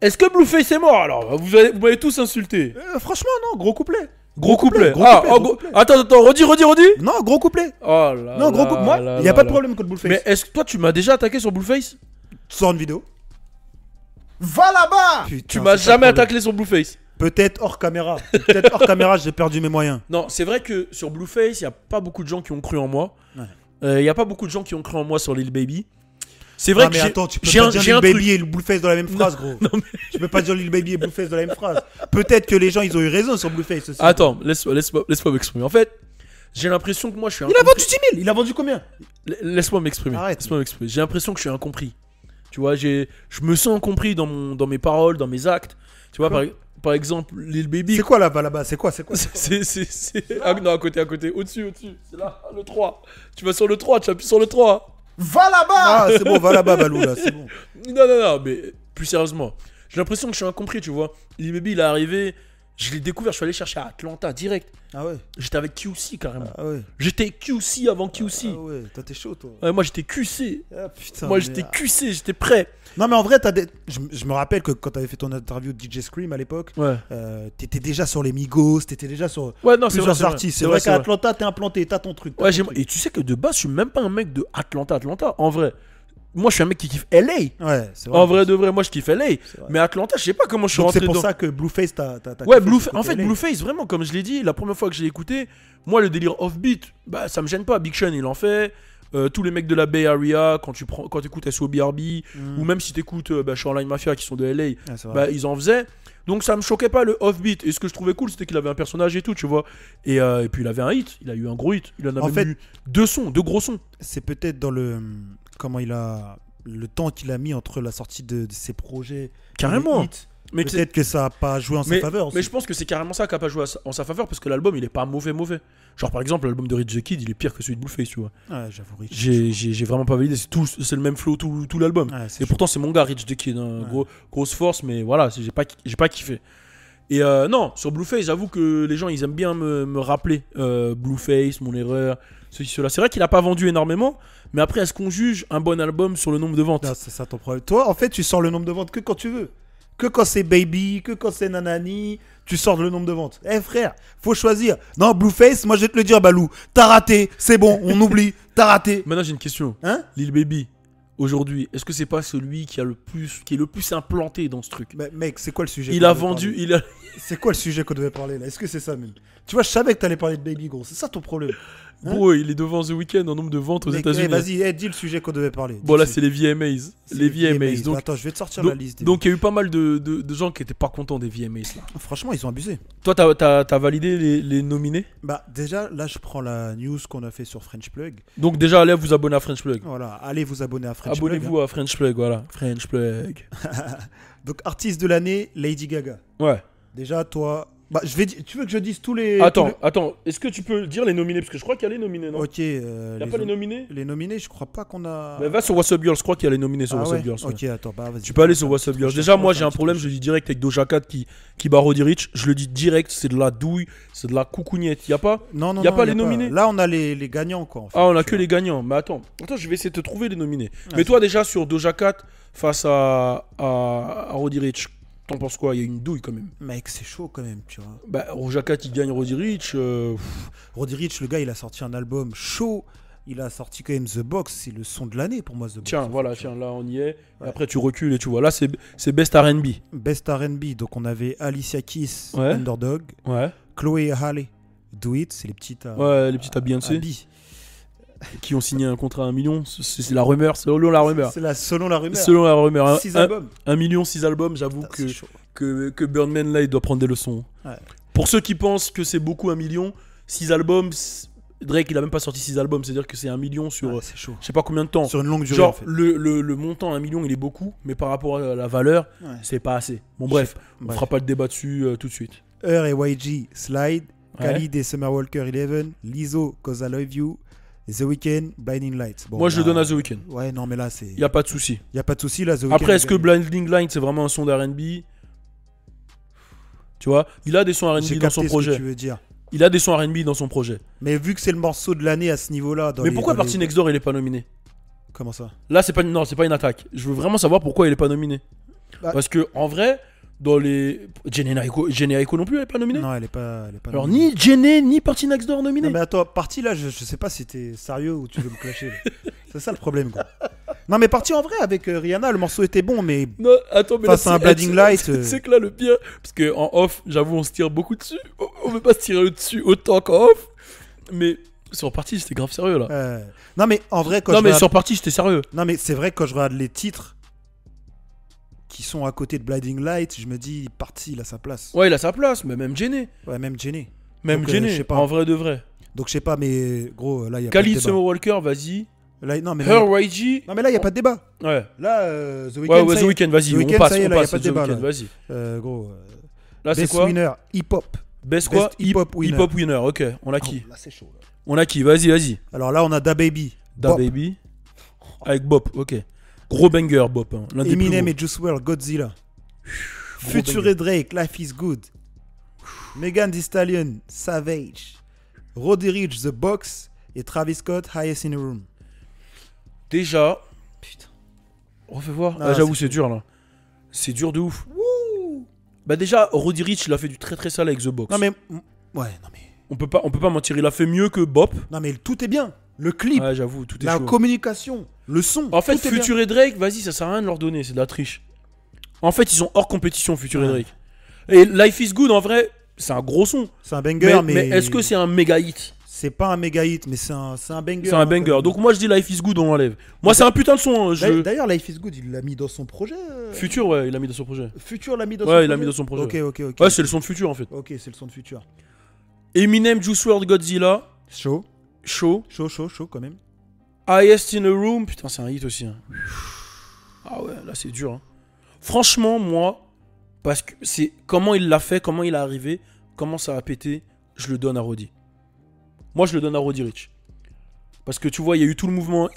est-ce que Blueface est mort, alors Vous, vous m'avez tous insulté. Euh, franchement, non, gros couplet. Gros couplet. Ah, oh, attends, attends, redis, redis, redis. Non, gros couplet. Oh là non, gros couplet. Moi, il n'y a pas de problème contre Blueface. Mais est-ce que toi, tu m'as déjà attaqué sur Blueface Sans une vidéo. Va là-bas Tu m'as jamais attaqué sur Blueface. Peut-être hors caméra. Peut-être hors caméra, j'ai perdu mes moyens. Non, c'est vrai que sur Blueface, il n'y a pas beaucoup de gens qui ont cru en moi. Il euh, a pas beaucoup de gens qui ont cru en moi sur Lil Baby. C'est vrai ah, que mais attends, tu peux pas un, dire Lil Baby truc. et Blueface dans la même phrase, gros. [LAUGHS] Non, mais... Tu peux pas dire Lil Baby et Blueface dans la même [LAUGHS] phrase. Peut-être que les gens ils ont eu raison sur Blueface. Aussi. Attends, laisse-moi laisse, laisse m'exprimer. En fait, j'ai l'impression que moi je suis. Il a vendu 10 000 Il a vendu combien Laisse-moi m'exprimer. Laisse-moi m'exprimer. J'ai l'impression que je suis incompris. Tu vois, j'ai, je me sens incompris dans mon, dans mes paroles, dans mes actes. Tu vois, par, par, exemple, Lil Baby. C'est quoi là-bas, là-bas C'est quoi C'est quoi [LAUGHS] C'est, c'est, ah, non, à côté, à côté, au-dessus, au-dessus. C'est là, le 3. Tu vas sur le 3, tu appuies sur le 3. Va là-bas Ah, c'est bon, va là-bas, Balou, là, c'est bon. [LAUGHS] Non, non, non, mais plus sérieusement, j'ai l'impression que je suis incompris, tu vois. L'Ibaby, il est arrivé, je l'ai découvert, je suis allé chercher à Atlanta direct. Ah ouais J'étais avec QC carrément. Ah ouais J'étais QC avant QC. Ah, ouais, toi t'es chaud, toi. Ouais, moi j'étais QC. Ah putain. Moi j'étais ah. QC, j'étais prêt. Non, mais en vrai, as je, me rappelle que quand tu avais fait ton interview de DJ Scream à l'époque, euh, t'étais déjà sur les Migos, t'étais déjà sur ouais, non, plusieurs artistes. C'est vrai, qu'à Atlanta, t'es implanté, t'as ton truc. Et tu sais que de base, je suis même pas un mec de Atlanta, Atlanta, en vrai moi je suis un mec qui kiffe LA. en vrai de vrai, moi je kiffe LA. Mais Atlanta, je sais pas comment je suis Donc rentré C'est pour ça que Blueface t'a. Ouais, Blueface. En fait, Blueface, vraiment, comme je l'ai dit, la première fois que j'ai écouté, moi le délire offbeat, bah ça me gêne pas. Big Sean il en fait. Euh, tous les mecs de la Bay Area, quand tu prends, quand écoutes SOBRB, mm. ou même si tu écoutes euh, bah, Shoreline Mafia qui sont de LA, ah, bah, ils en faisaient. Donc ça me choquait pas le off-beat. Et ce que je trouvais cool, c'était qu'il avait un personnage et tout, tu vois. Et, euh, puis il avait un hit, il a eu un gros hit. Il en a fait, deux sons, deux gros sons. C'est peut-être dans le. Comment il a. Le temps qu'il a mis entre la sortie de, ses projets. Carrément mais peut-être que ça a pas joué en sa faveur. Mais je pense que c'est carrément ça qui a pas joué en sa faveur parce que l'album il est pas mauvais mauvais. Genre par exemple l'album de Rich the Kid il est pire que celui de Blueface tu vois. Ah, j'avoue. J'ai vraiment pas validé. C'est tout c'est le même flow tout, tout l'album. Ah, et pourtant c'est mon gars Rich the Kid, hein. gros, grosse force mais voilà j'ai pas j'ai pas kiffé. Et euh, non, sur Blueface, j'avoue que les gens, ils aiment bien me, me rappeler euh, Blueface, mon erreur, ceci, cela. C'est vrai qu'il n'a pas vendu énormément, mais après, est-ce qu'on juge un bon album sur le nombre de ventes C'est ça ton problème. Toi, en fait, tu sors le nombre de ventes que quand tu veux que quand c'est Baby, que quand c'est Nanani, tu sors le nombre de ventes. Eh frère, faut choisir. Non, Blueface, moi je vais te le dire, Balou, t'as raté, c'est bon, on oublie, t'as raté. [LAUGHS] Maintenant j'ai une question. Hein Lil Baby, aujourd'hui, est-ce que c'est pas celui qui a le plus, qui est le plus implanté dans ce truc Mais mec, c'est quoi le sujet Il a vendu, il a. c'est quoi le sujet qu'on devait parler là Est-ce que c'est ça Tu vois, je savais que t'allais parler de Baby, gros. C'est ça ton problème. Hein ouais, il est devant The Weeknd en nombre de ventes aux États-Unis. Eh, hein. Vas-y, eh, dis le sujet qu'on devait parler. Bon, là, c'est les VMAs. Les VMAs. Donc, Attends, je vais te sortir la liste. Donc, il y a eu pas mal de, de, gens qui étaient pas contents des VMAs. Là. Franchement, ils ont abusé. Toi, t'as as, validé les, nominés Bah, déjà, là, je prends la news qu'on a fait sur French Plug. Donc, déjà, allez vous abonner à French Plug. Voilà, allez vous abonner à French Plug. Abonnez-vous à French Plug, voilà. French Plug. [LAUGHS] donc, artiste de l'année, Lady Gaga. Ouais. Déjà, toi, bah, tu veux que je dise tous les. Attends, attends. Est-ce que tu peux dire les nominés Parce que je crois qu'il y a les nominés, non Ok. il euh, n'y a pas les nominés Les nominés, je crois pas qu'on a. Mais va sur What's Up Girls. Je crois qu'il y a les nominés sur ah What's Girls. Ok, bah, Tu peux aller sur What's Up Girls. Déjà, moi, j'ai un problème. Je le dis direct avec Doja 4 qui, qui Roddy Rich. Je le dis direct. C'est de la douille. C'est de la coucougnette. Il n'y a pas, non, non, a pas les nominés. Là, on a les, gagnants, quoi. ah, on a que les gagnants. Mais attends. Attends, je vais essayer de te trouver les nominés. Ah, Mais toi, déjà, sur Doja 4 face à, à, Rich, T'en penses quoi Il y a une douille quand même. Mec, c'est chaud quand même, tu vois. Bah, il gagne Roddy Rich. Euh, Roddy Rich, le gars, il a sorti un album chaud. Il a sorti quand même The Box, c'est le son de l'année pour moi, The Box. Tiens, voilà, tiens, là on y est. après, tu recules et tu vois. Là, c'est Best RB. Best RB, donc on avait Alicia Keys, Underdog. Ouais. Chloé Halle, Do It, c'est les petites. ABNC. Euh, ouais, les petites qui ont signé un contrat à 1 million. C'est la rumeur, selon la rumeur. C'est la selon la rumeur. Selon la rumeur. 6 hein. albums. 1 million, 6 albums, j'avoue que, que, que Birdman là, il doit prendre des leçons. Ouais. Pour ceux qui pensent que c'est beaucoup 1 million, 6 albums, Drake il a même pas sorti 6 albums, c'est-à-dire que c'est 1 million sur ouais, chaud. je sais pas combien de temps. Sur une longue durée. Genre en fait. le, le, le, montant 1 million il est beaucoup, mais par rapport à la valeur, c'est pas assez. Bon bref, on fera pas le débat dessus euh, tout de suite. Heur et YG Slide, Khalid et Summer Walker 11, Lizzo Cause I Love You, The Weeknd, Blinding Lights. Moi, je le donne à The Weeknd. Ouais, non, mais là, c'est. Il n'y a pas de souci. Il n'y a pas de souci, là, The Weeknd. Après, est-ce que Blinding Lights, c'est vraiment un son d'RB Tu vois Il a des sons RB dans son projet. Ce que tu veux dire. Il a des sons RB dans son projet. Mais vu que c'est le morceau de l'année à ce niveau-là. Mais pourquoi Party les... Next il n'est pas nominé Comment ça Là, c'est pas, non, c'est pas une attaque. Je veux vraiment savoir pourquoi il n'est pas nominé. Bah Parce que, en vrai, dans les. Jenny non plus, elle n'est pas nominée Non, elle n'est pas, elle pas Alors, ni Jenny, ni Party Next Door nominée. Non, mais attends, Parti, là, je, sais pas si t'es sérieux ou tu veux me clasher. [LAUGHS] c'est ça le problème, quoi. Non, mais Parti, en vrai avec euh, Rihanna, le morceau était bon, mais. Non, attends, mais face à un Blinding Light. C'est euh. que là, le pire, parce qu'en off, j'avoue, on se tire beaucoup dessus. On ne veut pas se tirer dessus autant qu'en off. Mais sur partie c'était grave sérieux, là. Non, mais en vrai, quand Non, mais sur partie j'étais sérieux. Non, mais c'est vrai, quand je regarde les titres qui sont à côté de Blinding Light, je me dis, parti, il a sa place. Ouais, il a sa place, mais même gêné Ouais, même gêné Même gêné euh, je sais pas. en vrai de vrai. Donc je sais pas, mais gros, là, il y a Khalid pas Walker, vas-y. non, mais Her YG. Non, mais là, il n'y a pas de débat. Ouais. Là, euh, The Weeknd. Ouais, ouais, The Weeknd, vas-y. on passe, on passe. Pas de débat. Vas-y. Euh, gros. Là, c'est quoi winner, hip-hop. Best quoi Hip-hop winner. Hip-hop winner, ok. On a oh, qui Là, c'est chaud. On a qui Vas-y, vas-y. Alors là, on a Da Baby. Da Baby. Avec Bob, ok. Gros banger, Bop. Hein. Eminem et Juice WRLD, Godzilla. Future Drake, Life is Good. Megan Thee Stallion, Savage. Roddy The Box. Et Travis Scott, Highest in the Room. Déjà. Putain. fait voir. Ah, j'avoue, c'est dur là. C'est dur de ouf. bah, déjà, Roddy Rich, il a fait du très très sale avec The Box. Non, mais. Ouais, non, mais. On peut pas, on peut pas mentir, il a fait mieux que Bop. Non, mais tout est bien. Le clip. j'avoue, tout est La communication. Le son. En fait, Future et Drake, vas-y, ça sert à rien de leur donner, c'est de la triche. En fait, ils sont hors compétition, Future et Drake. Et Life is Good, en vrai, c'est un gros son. C'est un banger, mais. mais... est-ce que c'est un méga hit c'est pas un méga hit, mais c'est un, un, banger. C'est un banger. Donc moi je dis Life is Good, on enlève Moi c'est un putain de son. Hein, d'ailleurs Life is Good, il l'a mis dans son projet. Euh. Future Futur, ouais, il l'a mis dans son projet. Futur l'a mis dans son projet. Ouais, il l'a mis dans son projet. Ok, ok, ok. Ouais, c'est le son de Futur en fait. Ok, c'est le son de Futur. Eminem, Juice World Godzilla. Show. Show. Show show show quand même. Highest ah, in a Room. Putain, c'est un hit aussi. Hein. Ah ouais, là, c'est dur. Hein. Franchement, moi, parce que c'est comment il l'a fait, comment il est arrivé, comment ça a pété, je le donne à Roddy. Moi, je le donne à Roddy Rich. Parce que tu vois, il y a eu tout le mouvement.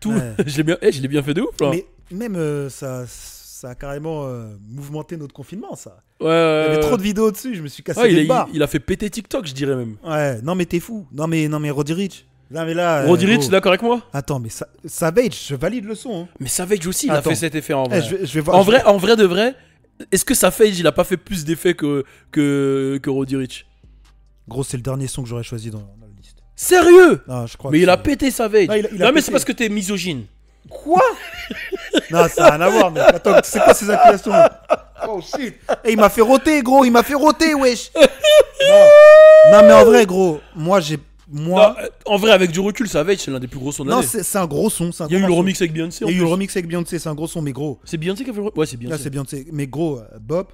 Tout. [LAUGHS] je l'ai bien, eh, bien fait de ouf. Là. Mais même euh, ça, a carrément euh, mouvementé notre confinement, ça. Ouais, il y avait trop de vidéos dessus, je me suis cassé les il, il, a fait péter TikTok, je dirais même. Ouais, non mais t'es fou. Non mais, non mais Roddy Rich là. Euh, Roddy d'accord avec moi Attends, mais ça, Savage, je valide le son. hein. Mais Savage aussi, il a fait cet effet en eh, vrai. en, vrai en vrai de vrai, est-ce que Savage, il a pas fait plus d'effets que, que, que Roddy Gros, c'est le dernier son que j'aurais choisi dans la liste. Sérieux Non, je crois Mais il a pété Savage. Non, mais c'est parce que t'es misogyne. Quoi [LAUGHS] Non, ça a rien à voir, mais attends, c'est quoi ces accusations Oh shit Et eh, il m'a fait roter, gros, il m'a fait roter, wesh Non, Non, mais en vrai, gros, moi j'ai moi. Euh, en vrai, avec du recul, Savage, c'est l'un des plus gros sons de Non, c'est un gros son. Il y a eu le remix avec Beyoncé. Il y a eu le remix avec Beyoncé, c'est un gros son, mais gros. C'est Beyoncé qui a fait le. remix Ouais, c'est Beyoncé. c'est Beyoncé. Mais gros, euh, Bob,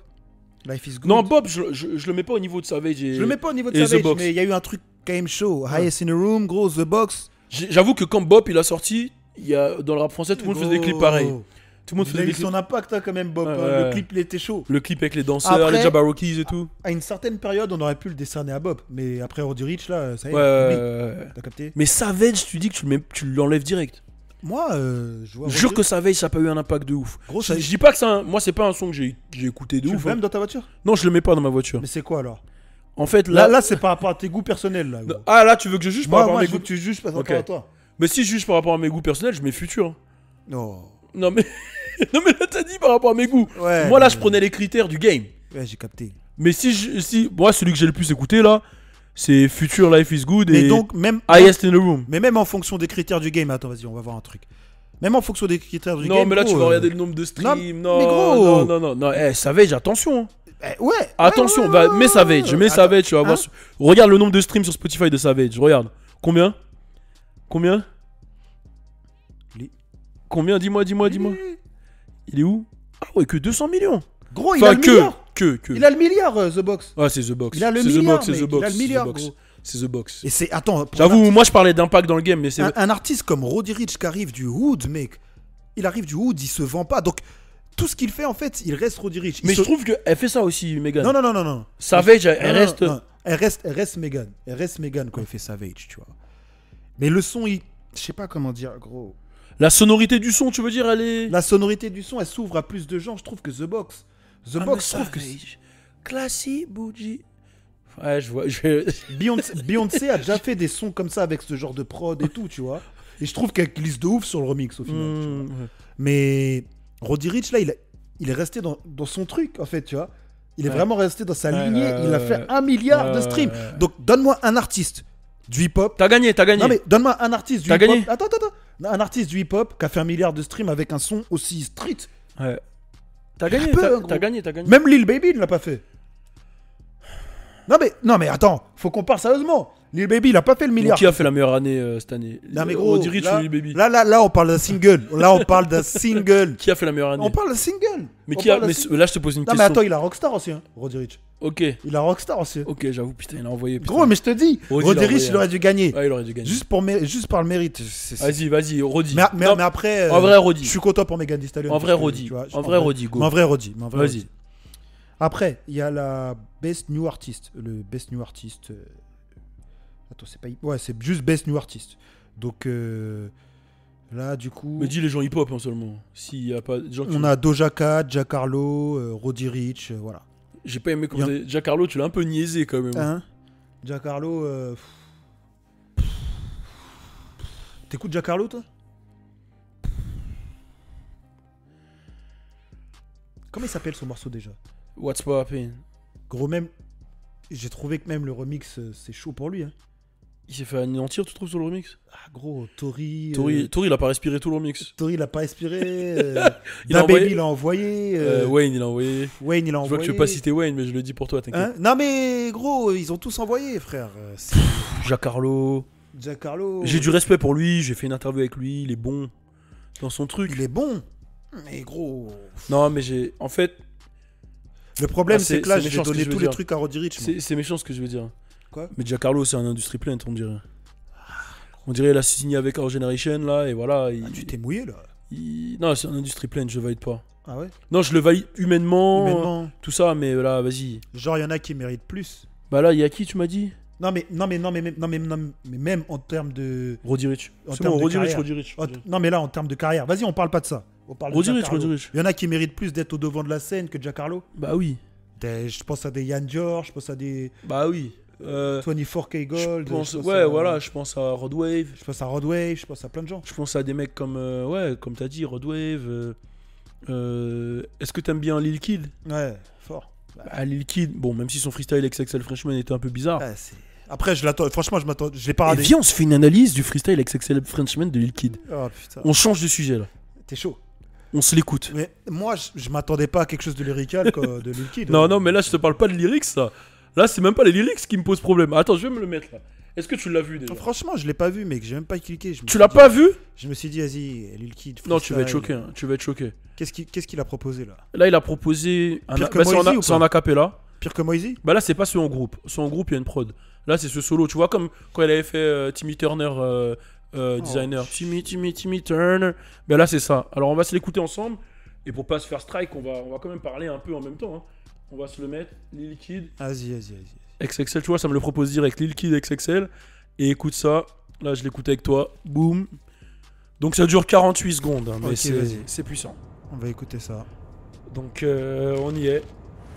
Life is Good. Non, Bob, je, je, le mets pas au niveau de Savage. Et... Je le mets pas au niveau de Savage, mais il y a eu un truc quand même chaud. Highest in the Room, gros, The Box. J'avoue que quand Bob il a sorti, y a, dans le rap français, tout le monde faisait des clips pareils. Oh. Tout le monde son impact hein, quand même, Bob. Hein. Le clip, était chaud. Le clip avec les danseurs, les Jabberwockies et tout. À une certaine période, on aurait pu le décerner à Bob. Mais après Roddy Rich, là, ça y est. T'as capté Mais Savage, tu dis que tu, l'enlèves direct. Moi, euh, je vois jure que Savage, ça n'a pas eu un impact de ouf. je, dis pas que ça. Hein. Moi, c'est pas un son que j'ai écouté de tu ouf. Le même dans ta voiture Non, je le mets pas dans ma voiture. Mais c'est quoi alors En fait, là. Là, c'est par rapport à tes goûts personnels. Là, ah, là, tu veux que je juge par rapport à mes goûts tu rapport à toi. Mais si je juge par rapport à mes goûts personnels, je mets futur. Non. Non mais, [LAUGHS] non mais là t'as dit par rapport à mes goûts. moi là je prenais les critères du game. Ouais, j'ai capté. Mais si, je, si moi celui que j'ai le plus écouté là, c'est Future Life is Good et donc, même, Highest in the Room. Mais même en fonction des critères du game, attends vas-y on va voir un truc. Même en fonction des critères du game. Non mais là tu vas euh, regarder le nombre de streams. Non, non, non, non, non, eh, non, Savage attention. Hein. Eh, ouais. Attention, mais mets Savage, mets Savage, tu vas voir. Hein regarde le nombre de streams sur Spotify de Savage, regarde. Combien Combien Combien Dis-moi, dis-moi, dis-moi. Il est où Ah ouais, que 200 millions. Gros, il a le que, milliard. Que, que. Il a le milliard, euh, The Box. Ah, c'est The Box. Il a le milliard. C'est The Box, The Box. Il a le milliard, C'est The Box. Et c'est. Attends. J'avoue, moi je parlais d'impact dans le game, mais c'est. Un, artiste comme Roddy Rich qui arrive du Hood, mec. Il arrive du Hood, il se vend pas. Donc tout ce qu'il fait en fait, il reste Roddy Rich. mais je trouve qu'elle fait ça aussi, Megan. Non, non, non, non, non. Savage, elle, reste. Elle reste, elle reste Megan. Elle reste Megan quand elle fait Savage, tu vois. Mais le son, il. Je sais pas comment dire, gros. La sonorité du son, tu veux dire, elle est. La sonorité du son, elle s'ouvre à plus de gens, je trouve, que The Box. The ah, Box, je trouve que. Classy, bougie. Ouais, je vois. [LAUGHS] Beyoncé, a déjà fait des sons comme ça avec ce genre de prod et tout, tu vois. Et je trouve qu'elle glisse de ouf sur le remix au final. Mmh, mais Roddy Rich, là, il, est resté dans... son truc, en fait, tu vois. Il est vraiment resté dans sa lignée. il a fait un milliard de streams. Donc, donne-moi un artiste du hip-hop. T'as gagné, t'as gagné. Non, mais donne-moi un artiste du hip-hop. Attends, attends, attends un artiste du hip-hop qui a fait un milliard de streams avec un son aussi street. Ouais. T'as hein, gagné, t'as gagné, gagné. Même Lil Baby ne l'a pas fait. Non mais, non mais attends, faut qu'on parle sérieusement. Lil Baby, il a pas fait le milliard. qui a fait la meilleure année euh, cette année Roddy Ricch ou Lil Baby Là, là, là, on parle d'un single. Là, on parle d'un single. Qui a fait la meilleure année On parle d'un single. Mais, qui a... Euh, là, je te pose une Non, mais attends, il a Rockstar aussi, hein, Roddy Ricch. Ok, Il a Rockstar aussi. ok, j'avoue, putain, il a envoyé. putain. Gros, mais je te dis, Roddy il hein. aurait dû gagner. Ouais, il aurait dû gagner. Juste, pour juste par le mérite. Vas-y, vas-y, Roddy. Mais, après. Euh, en vrai, Roddy. Je suis content pour Megan Thee En vrai, Roddy. En vrai, Roddy, go. vrai, Roddy. Vas-y. Après, il y a la Best New Artist. Le Best New Artist c'est pas Ouais, c'est juste Best New Artist. Donc euh, là, du coup. Mais dis les gens hip-hop En hein, seulement. S'il y a pas. On a Doja Cat, Jack euh, Roddy Rich, euh, voilà. J'ai pas aimé comment. Bien... tu l'as un peu niaisé quand même. Hein T'écoutes Harlow toi Comment il s'appelle son morceau déjà What's Poppin Gros, même. J'ai trouvé que même le remix, c'est chaud pour lui. Hein. Il s'est fait anéantir, tu trouves, sur le remix Ah, gros, euh, Tori. Tori, il a pas respiré tout le remix. Tori, il a pas respiré. [LAUGHS] Euh, il a envoyé... Euh, Wayne, il a envoyé. Wayne, il a envoyé. Je vois que tu veux pas citer Wayne, mais je le dis pour toi, t'inquiète. Hein non, mais gros, ils ont tous envoyé, frère. Jacarlo. Jaccarlo. J'ai du respect pour lui, j'ai fait une interview avec lui, il est bon dans son truc. Il est bon Mais gros. Non, mais j'ai. En fait. Le problème, ah, c'est que là, j'ai donné tous les trucs à Roddy Rich. C'est méchant ce que je veux dire. Quoi Mais Giancarlo, c'est un industrie plainte on dirait. On dirait il a signé avec Our Generation, là, et voilà. Ah, tu t'es mouillé, là Non, c'est un industrie plainte, je valide pas. Ah ouais Non, je le valide humainement, tout ça, mais là, vas-y. Genre, il y en a qui méritent plus. Bah là, il y a qui, tu m'as dit non mais, non mais non mais non mais non mais même en termes de Roddy Rich. En de non mais là en termes de carrière, vas-y, on parle pas de ça. On parle de Rich, Roddy Rich. Il y en a qui méritent plus d'être au devant de la scène que Giancarlo. Bah oui. je pense à des Yann George, je pense à des Bah oui. Euh, 24K Gold. Je pense, ouais, à, voilà, je pense à Wave. Je pense à Wave. je pense à plein de gens. Je pense à des mecs comme, euh, ouais, comme t'as dit, road Wave euh, euh, Est-ce que t'aimes bien Lil Kid Ouais, fort. Ah, Lil Kid, bon, même si son freestyle XXL Frenchman était un peu bizarre. Après, je l'attends, franchement, je m'attends, je l'ai pas Et viens, on se fait une analyse du freestyle XXL Frenchman de Lil Kid. Oh, putain. On change de sujet là. T'es chaud on se l'écoute. Mais moi, je, m'attendais pas à quelque chose de lyrical, de Lil Kid. [LAUGHS] non, hein. non, mais là, je te parle pas de lyrics, ça. Là, c'est même pas les lyrics qui me posent problème. Attends, je vais me le mettre là. Est-ce que tu l'as vu déjà Franchement, je l'ai pas vu, mec. J'ai même pas cliqué. Je tu l'as pas vu Je me suis dit, vas-y, Lil Non, tu vas être choqué. Hein. Tu vas être choqué. Qu'est-ce qu'il a proposé là Là, il a proposé. Un... Pire que bah, ici. Pire que ici Bah là, c'est pas ce en groupe. Ce en groupe, il y a une prod. Là, c'est ce solo. Tu vois, comme quand il avait fait euh, Timmy Turner. Euh, euh, oh, designer. Timmy, Timmy, Timmy Turner. Bah là, c'est ça. Alors, on va se l'écouter ensemble. Et pour pas se faire strike, on va, on va quand même parler un peu en même temps. Hein. On va se le mettre. Lil Kid. Vas-y, vas-y, vas XXL, tu vois, ça me le propose direct. Lil Kid, XXL. Et écoute ça. Là, je l'écoute avec toi. Boum. Donc ça dure 48 secondes, hein, mais c'est puissant. On va écouter ça. Donc euh, on y est.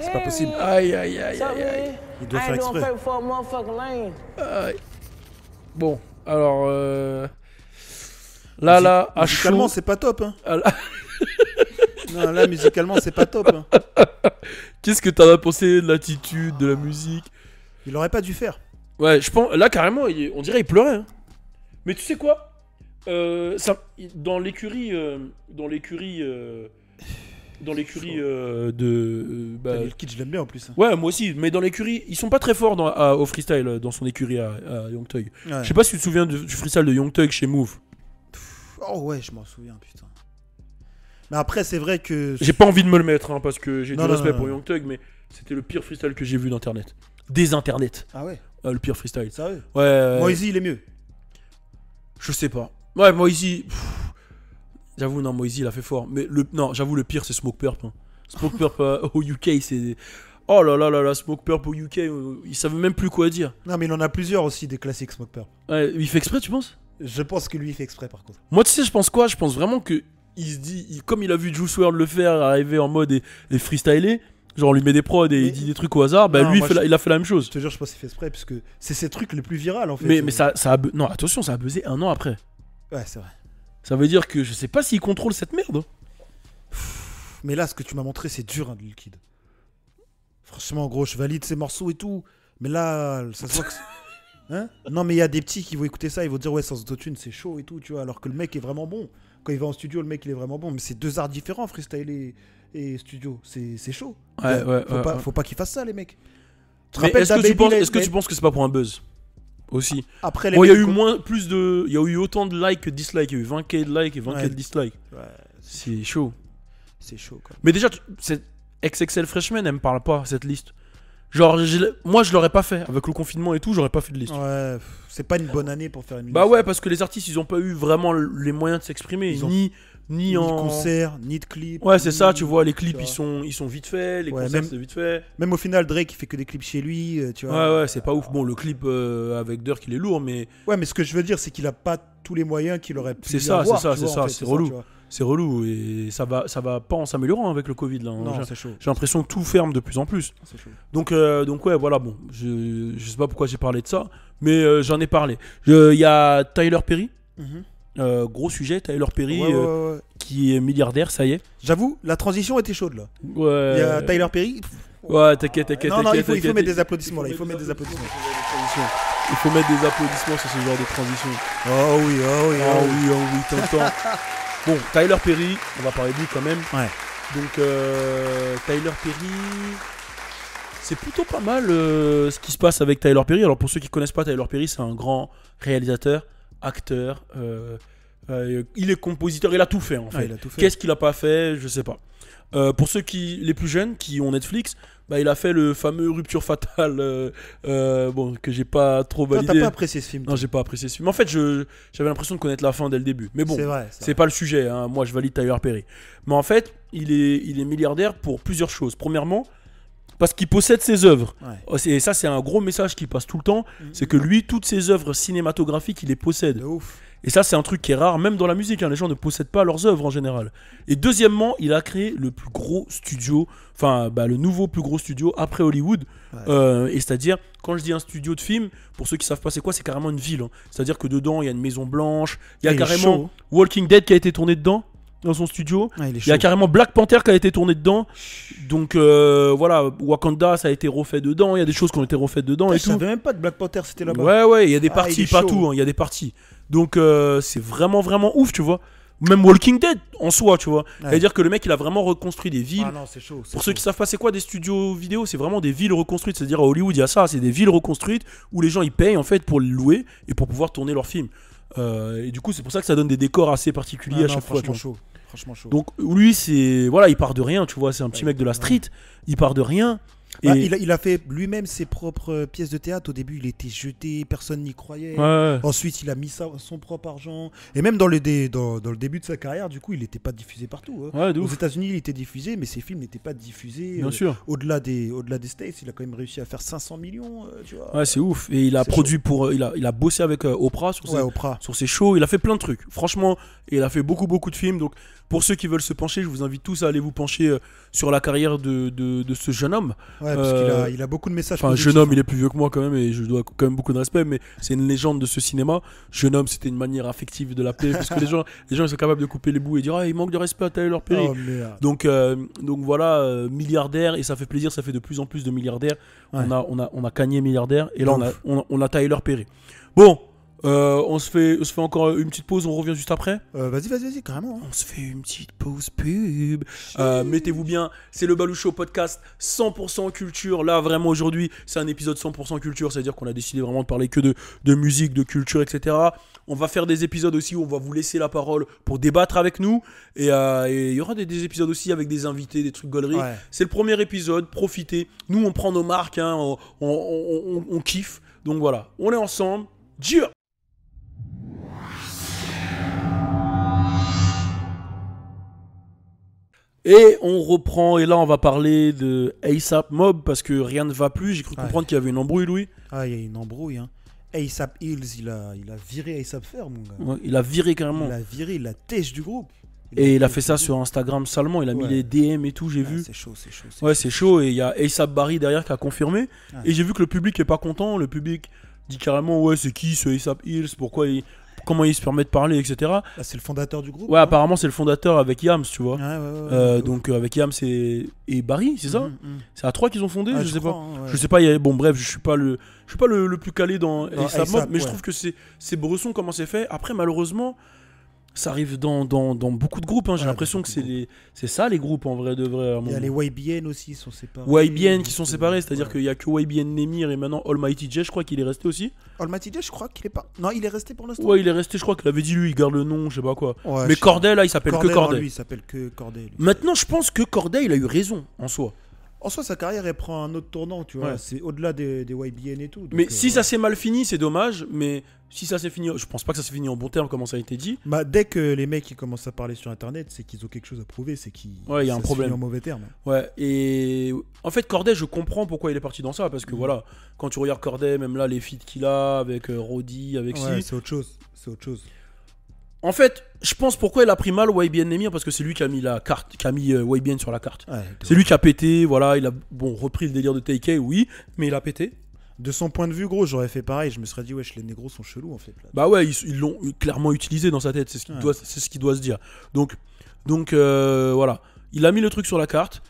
C'est pas possible. Aïe, aïe, aïe, aïe, Il doit faire exprès. Bon, alors... Euh, là, là, à Musicalement, c'est pas top. Hein. là... non, musicalement, c'est pas [LAUGHS] top. Qu'est-ce que t'en as pensé de l'attitude, de la musique Il aurait pas dû faire. Ouais, je pense... Là, carrément, on dirait qu'il pleurait. Hein. Mais tu sais quoi euh, ça... Dans l'écurie... Euh, dans l'écurie dans l'écurie euh, de. le kit, je l'aime bien en plus. Ouais, moi aussi, mais dans l'écurie, ils sont pas très forts dans, au freestyle euh, dans son écurie à, Young Je sais pas si tu te souviens du, freestyle de Young chez Move. Oh ouais, je m'en souviens, putain. Mais après, c'est vrai que. J'ai pas envie de me le mettre, hein, parce que j'ai du respect pour Young mais c'était le pire freestyle que j'ai vu d'internet. Des internets. Ah ouais euh, Le pire freestyle. Sérieux Ouais. Moisy, il est mieux. Je sais pas. Ouais, Moisy. Pfff J'avoue, non, Moisy, il a fait fort. Mais le, non, j'avoue, le pire, c'est Smoke Purp. Smoke Purp euh, au UK, c'est. Oh là là là là, Smoke Purp au UK, euh, Il ils savent même plus quoi dire. Non, mais il en a plusieurs aussi, des classiques Smoke Purp. il fait exprès, tu penses Je pense que lui, il fait exprès, par contre. Moi, tu sais, je pense quoi Je pense vraiment que il se dit, comme il a vu Juice WRLD le faire, arriver en mode et, freestyler, genre on lui met des prods et il dit des trucs au hasard, ben lui, il, a fait la même chose. Je te jure, je pense qu'il fait exprès, puisque que c'est ses trucs les plus virales, en fait. Mais, mais ça, ça Non, attention, ça a buzzé un an après. Ouais, c'est vrai. Ça veut dire que je sais pas s'il contrôle cette merde. Hein. Mais là, ce que tu m'as montré, c'est dur, hein, Kid. Franchement, gros, je valide ces morceaux et tout. Mais là, ça se hein? non, mais il y a des petits qui vont écouter ça, ils vont dire ouais, sans autotune, c'est chaud et tout, tu vois. Alors que le mec est vraiment bon. Quand il va en studio, le mec, il est vraiment bon. Mais c'est deux arts différents, freestyle et, studio. C'est chaud. Ouais, ouais, faut, pas, faut pas ça, les mecs. Est-ce que, est-ce que tu penses que c'est pas pour un buzz aussi. Après il y a eu moins, plus de, il y a eu autant de likes que dislikes. Il y a eu 20k de likes et 20k de dislikes. c'est chaud. C'est chaud. Mais déjà, cette XXL Freshman, elle me parle pas cette liste. Genre, moi, je l'aurais pas fait. Avec le confinement et tout, j'aurais pas fait de liste. c'est pas une bonne année pour faire une bah liste. Bah ouais, parce que les artistes, ils ont pas eu vraiment les moyens de s'exprimer. Ni, ont ni, en concert, ni de clip. Ouais, c'est ça, tu vois, les clips ils sont, ils sont vite faits, les concerts vite fait. Même au final, Drake il fait que des clips chez lui, euh, tu vois. Ouais, ouais, c'est pas ouf. Bon, le clip euh, avec Dirk il est lourd, mais. Ouais, mais ce que je veux dire, c'est qu'il a pas tous les moyens qu'il aurait pu. C'est ça, c'est ça, c'est ça, c'est relou. C'est relou et ça va, ça va pas en s'améliorant avec le Covid là. Hein. J'ai l'impression que tout ferme de plus en plus. Chaud. Donc, euh, donc ouais, voilà, bon, je, je sais pas pourquoi j'ai parlé de ça, mais j'en ai parlé. Il y a Tyler Perry. Mm-hmm. Euh, gros sujet, Tyler Perry euh, qui est milliardaire, ça y est. J'avoue, la transition était chaude là. Il y a Tyler Perry. Ouais, t'inquiète, t'inquiète. Non, non, il faut, mettre des applaudissements là. Il faut mettre des applaudissements. Il faut mettre des applaudissements sur ce genre de transition. Oh oui, oh oui, oh oui, oh oui, t'entends. [LAUGHS] bon, Tyler Perry, on va parler de lui quand même. Ouais. Donc, euh, Tyler Perry, c'est plutôt pas mal ce qui se passe avec Tyler Perry. Alors, pour ceux qui connaissent pas Tyler Perry, c'est un grand réalisateur, acteur, euh, euh, il est compositeur, il a tout fait en ah, fait. Qu'est-ce qu'il a pas fait, je sais pas. Euh, pour ceux qui, les plus jeunes qui ont Netflix, bah, il a fait le fameux Rupture Fatale, euh, bon, que j'ai pas trop validé. Tu t'as pas apprécié ce film. Non, j'ai pas apprécié ce film. En fait, je, j'avais l'impression de connaître la fin dès le début. Mais bon, c'est, pas le sujet. Hein. Moi, je valide Tyler Perry. Mais en fait, il est, il est milliardaire pour plusieurs choses. Premièrement, parce qu'il possède ses œuvres. Oh, et ça, c'est un gros message qui passe tout le temps. Mm. C'est que lui, toutes ses œuvres cinématographiques, il les possède. Et ça, c'est un truc qui est rare, même dans la musique. Hein. les gens ne possèdent pas leurs œuvres en général. Et deuxièmement, il a créé le plus gros studio, enfin, bah, le nouveau plus gros studio après Hollywood. Euh, et c'est-à-dire, quand je dis un studio de film, pour ceux qui savent pas c'est quoi, c'est carrément une ville. Hein. C'est-à-dire que dedans, il y a une maison blanche, il y a carrément Walking Dead qui a été tourné dedans dans son studio. Ah, il, y a carrément Black Panther qui a été tourné dedans. Donc euh, voilà, Wakanda ça a été refait dedans. Il y a des choses qui ont été refaites dedans et je savais même pas de Black Panther c'était là-bas. Ouais ouais, il y a des ah, parties, partout hein, il y a des parties. Donc euh, c'est vraiment vraiment ouf, tu vois. Même Walking Dead en soi, tu vois. C'est-à-dire que le mec il a vraiment reconstruit des villes. Ah non, c'est chaud. Pour ceux qui savent pas, c'est quoi des studios vidéo C'est vraiment des villes reconstruites. C'est-à-dire à Hollywood, il y a ça, c'est des villes reconstruites où les gens ils payent en fait pour les louer et pour pouvoir tourner leurs films. Euh, et du coup, c'est pour ça que ça donne des décors assez particuliers ah à chaque fois. Chaud. Donc lui, c'est voilà, il part de rien, tu vois, c'est un petit mec de la street, il part de rien. Bah, il, a, fait lui-même ses propres euh, pièces de théâtre. Au début, il était jeté, personne n'y croyait. Ensuite, il a mis son propre argent. Et même dans le, dans, le début de sa carrière, du coup, il n'était pas diffusé partout. Hein. Aux États-Unis, il était diffusé, mais ses films n'étaient pas diffusés. Bien euh, sûr. Au-delà des, au-delà des States, il a quand même réussi à faire 500 millions. Euh, ouais, c'est ouf. Et il a produit pour. Il a, il a bossé avec Oprah, sur ses, shows. Il a fait plein de trucs. Franchement, il a fait beaucoup, beaucoup de films. Donc, pour ceux qui veulent se pencher, je vous invite tous à aller vous pencher sur la carrière de, de ce jeune homme. Euh, il a, beaucoup de messages. Enfin, jeune homme, il hein. est plus vieux que moi quand même, et je dois quand même beaucoup de respect, mais c'est une légende de ce cinéma. Jeune homme, c'était une manière affective de l'appeler, parce que les gens, [LAUGHS] les gens, ils sont capables de couper les bouts et dire, ah, il manque de respect à Taylor leur oh, donc, euh, donc voilà, euh, milliardaire, et ça fait plaisir, ça fait de plus en plus de milliardaires. On a, on a, on a Kanye milliardaire, et là, on a, on a, on a Tyler Perry. Bon, euh, on, se fait, on se fait encore une petite pause, on revient juste après euh, Vas-y, vas-y, vas-y, carrément. Hein. On se fait une petite pause pub. Euh, mettez-vous bien, c'est le Balou podcast 100% culture. Là, vraiment, aujourd'hui, c'est un épisode 100% culture, c'est-à-dire qu'on a décidé vraiment de parler que de, musique, de culture, etc. On va faire des épisodes aussi où on va vous laisser la parole pour débattre avec nous. Et il y aura des, épisodes aussi avec des invités, des trucs de C'est le premier épisode, profitez. Nous, on prend nos marques, hein, on, on kiffe. Donc voilà, on est ensemble. Dieu Et on reprend, et là on va parler de ASAP Mob parce que rien ne va plus. J'ai cru comprendre qu'il y avait une embrouille, Louis. Ah, il y a une embrouille. Hein. ASAP Hills, il a, il a viré ASAP mon gars. il a viré carrément. Il a viré, la tête du groupe. et il a fait ça sur Instagram seulement. il a mis les DM et tout, j'ai vu. C'est chaud, c'est chaud. Ouais, c'est chaud. Et il y a ASAP Barry derrière qui a confirmé. Et j'ai vu que le public est pas content. Le public dit carrément Ouais, c'est qui ce ASAP Hills Pourquoi il comment il se permet de parler, etc. Ah, c'est le fondateur du groupe. Ouais, hein. apparemment, c'est le fondateur avec Yams, tu vois. Euh, donc, avec Yams et, Barry, c'est ça mm, mm. C'est à trois qu'ils ont fondé, ah, je, sais pas. Hein, je sais pas, bon, bref, je suis pas le, je suis pas le, plus calé dans mais je trouve que c'est bresson comment c'est fait. Après, malheureusement. Ça arrive dans, dans, dans beaucoup de groupes. Hein. J'ai l'impression que c'est c'est ça les groupes en vrai de vrai. Il y a les YBN aussi qui sont séparés. YBN qui sont euh, séparés, c'est-à-dire qu'il n'y a que YBN Nemir et maintenant Almighty J, je crois qu'il est resté aussi. Almighty J, je crois qu'il est pas. Non, il est resté pour l'instant. Ouais, il est resté, je crois qu'il avait dit lui, il garde le nom, je sais pas quoi. Mais Corday, là, il s'appelle que Cordel. s'appelle que Maintenant, je pense que Corday, il a eu raison en soi. En soi, sa carrière, elle prend un autre tournant, tu vois. C'est au-delà des, des, YBN et tout. mais euh, si ça s'est mal fini, c'est dommage. Mais si ça s'est fini, je pense pas que ça s'est fini en bon terme, comme ça a été dit. Bah, dès que les mecs ils commencent à parler sur Internet, c'est qu'ils ont quelque chose à prouver, c'est qu'ils. Ouais, il un problème. en mauvais terme. Ouais. Et en fait, Corday, je comprends pourquoi il est parti dans ça, parce que mm. voilà, quand tu regardes Corday, même là, les feats qu'il a avec euh, Roddy, avec. Ouais, c'est autre chose. C'est autre chose. En fait, je pense pourquoi il a pris mal YBN Nemir, parce que c'est lui qui a mis la carte, qui a mis euh, YBN sur la carte. c'est lui qui a pété, voilà, il a bon repris le délire de TK, oui, mais il a pété. De son point de vue, gros, j'aurais fait pareil. Je me serais dit, wesh, les négros sont chelous en fait. Bah ouais, ils l'ont clairement utilisé dans sa tête. C'est ce qu'il doit, ce doit se dire. Donc, donc euh, voilà, il a mis le truc sur la carte.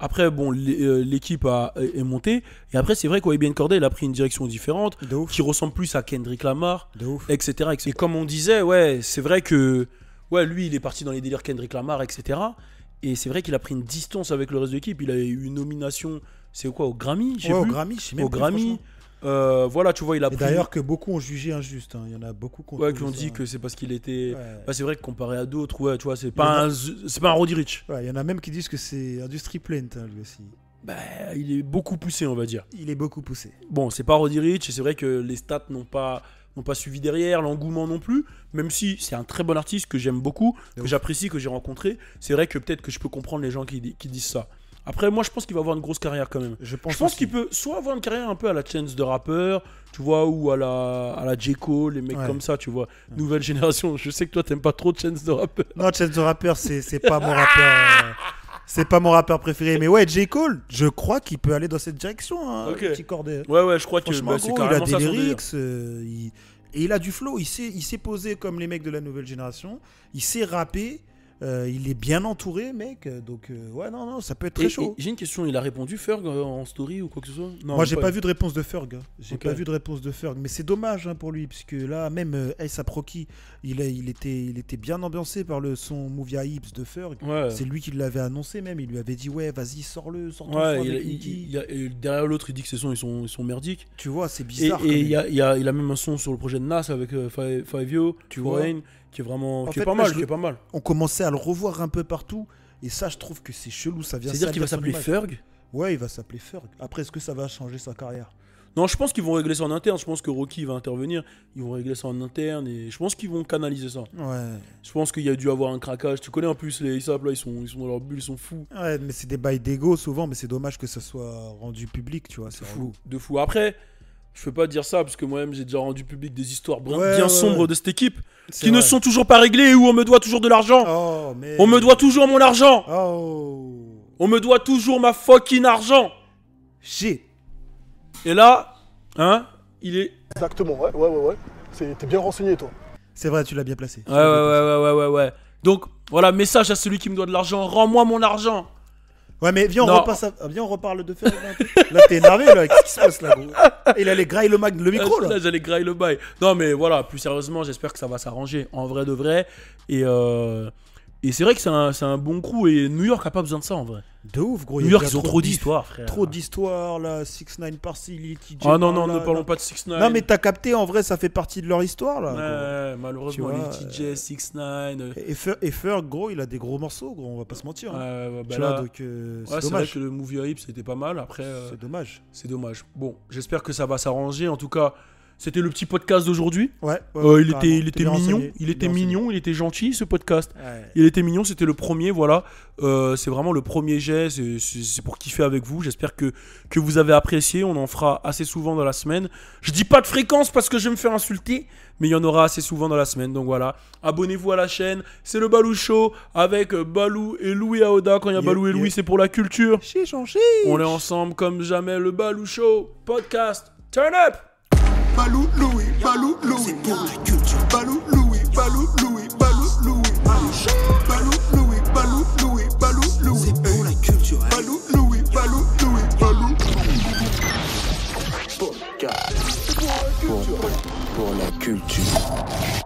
Après, bon, euh, l'équipe est montée. Et après, c'est vrai qu'Oebien Corday, il a pris une direction différente, qui ressemble plus à Kendrick Lamar, etc., Et comme on disait, ouais, c'est vrai que ouais, lui, il est parti dans les délires Kendrick Lamar, etc. Et c'est vrai qu'il a pris une distance avec le reste de l'équipe. Il a eu une nomination, c'est quoi, au Grammy Au Grammy, je sais Au Grammy. Euh, voilà, tu vois, il a D'ailleurs, que beaucoup ont jugé injuste. Hein. Il y en a beaucoup qui ont, dit que c'est parce qu'il était. Bah, c'est vrai que comparé à d'autres, ouais, tu vois, c'est pas, un... c'est pas un Roddy Rich. il y en a même qui disent que c'est Industry Plant, hein, lui aussi. Bah, il est beaucoup poussé, on va dire. Il est beaucoup poussé. Bon, c'est pas Roddy Rich, et c'est vrai que les stats n'ont pas n'ont pas suivi derrière, l'engouement non plus, même si c'est un très bon artiste que j'aime beaucoup, que j'apprécie, que j'ai rencontré. C'est vrai que peut-être que je peux comprendre les gens qui disent ça. Après, moi, je pense qu'il va avoir une grosse carrière quand même. Je pense, pense qu'il peut soit avoir une carrière un peu à la Chance de rappeur, tu vois, ou à la, à la J. Cole, les mecs comme ça, tu vois. Nouvelle génération. Je sais que toi, t'aimes pas trop Chance de rappeur. Non, Chance de rappeur, c'est pas mon rappeur. Euh, c'est pas mon rappeur préféré. Mais ouais, J. Cole, je crois qu'il peut aller dans cette direction. Hein, petit Ouais, ouais, je crois que bah, il a des lyrics. Euh, et il a du flow. Il s'est posé comme les mecs de la nouvelle génération. Il s'est rappé. Euh, il est bien entouré, mec. Donc, euh, ouais, non, non, ça peut être très chaud. J'ai une question. Il a répondu Ferg euh, en story ou quoi que ce soit Moi, j'ai pas, vu de réponse de Ferg. Hein. J'ai pas vu de réponse de Ferg. Mais c'est dommage hein, pour lui, puisque là, même euh, il, était, il était bien ambiancé par le son Movia Hips de Ferg. C'est lui qui l'avait annoncé, même. Il lui avait dit Ouais, vas-y, sors-le, sors ton Derrière l'autre, il dit que ses sons, ils sont, ils sont merdiques. Tu vois, c'est bizarre. Et, il, a, il, a, même un son sur le projet de Nas avec Five Yo, tu vois qui est vraiment pas mal, pas mal. On commençait à le revoir un peu partout et ça je trouve que c'est chelou, ça vient C'est-à-dire qu'il va s'appeler Ferg Ouais, il va s'appeler Ferg. Après est-ce que ça va changer sa carrière Non, je pense qu'ils vont régler ça en interne, je pense que Rocky va intervenir, ils vont régler ça en interne et je pense qu'ils vont canaliser ça. Je pense qu'il y a dû avoir un craquage, tu connais en plus les ISAP là, ils sont ils sont dans leur bulle, ils sont fous. Ouais, mais c'est des bails d'ego souvent, mais c'est dommage que ça soit rendu public, tu vois, c'est fou. De fou. Après je peux pas dire ça parce que moi-même j'ai déjà rendu public des histoires bien, sombres de cette équipe qui ne sont toujours pas réglées et où on me doit toujours de l'argent. Oh, on me doit toujours mon argent. Oh. On me doit toujours ma fucking argent. J'ai. Et là, hein, il est. Exactement, ouais, ouais, ouais, ouais. T'es bien renseigné toi. C'est vrai, tu l'as bien placé. Ouais, ouais, ouais, ouais, ouais, ouais. Donc voilà, message à celui qui me doit de l'argent. Rends-moi mon argent. Ouais, mais viens, on, repasse viens, on reparle de Ferrari. là, t'es énervé, là. Qu'est-ce qui se passe, là, Il allait grailler le, micro, euh, là. Là, j'allais grailler le bail. Non, mais voilà, plus sérieusement, j'espère que ça va s'arranger. En vrai de vrai. Et. Euh... Et c'est vrai que c'est un, un bon coup et New York a pas besoin de ça en vrai. De ouf, gros. New York, ils ont trop d'histoires, frère. Trop d'histoires, là. 6 9 par-ci, Lil Ah non, non, ne parlons pas de 6 9 Non, mais t'as capté, en vrai, ça fait partie de leur histoire, là. Ouais, malheureusement, Lil TJ, 6 9 Et Ferg, gros, il a des gros morceaux, gros, on va pas se mentir. donc. c'est vrai que le Movie Hype, c'était pas mal. Après. Euh, c'est dommage. C'est dommage. Bon, j'espère que ça va s'arranger. En tout cas, c'était le petit podcast d'aujourd'hui. Ouais. Euh, il, était, il était mignon. Il était mignon. Il était gentil ce podcast. Il était mignon. C'était le premier. Voilà. Euh, c'est vraiment le premier jet. C'est pour kiffer avec vous. J'espère que, que vous avez apprécié. On en fera assez souvent dans la semaine. Je dis pas de fréquence parce que je vais me faire insulter. Mais il y en aura assez souvent dans la semaine. Donc voilà. Abonnez-vous à la chaîne. C'est le Balou Show avec Balou et Louis Aoda. Quand il y a Balou et Louis, c'est pour la culture. Chiche, changé On est ensemble comme jamais. Le Balou Show podcast. Turn up! Balou Louis, Balou Louis. C'est pour la culture. Balou Louis, Balou Louis, Balou Louis. Balou Louis, Balou Louis, Balou Louis. C'est pour la culture. Hein. Balou Louis, Balou Louis, Balou. louis Pour la culture. Pour la culture.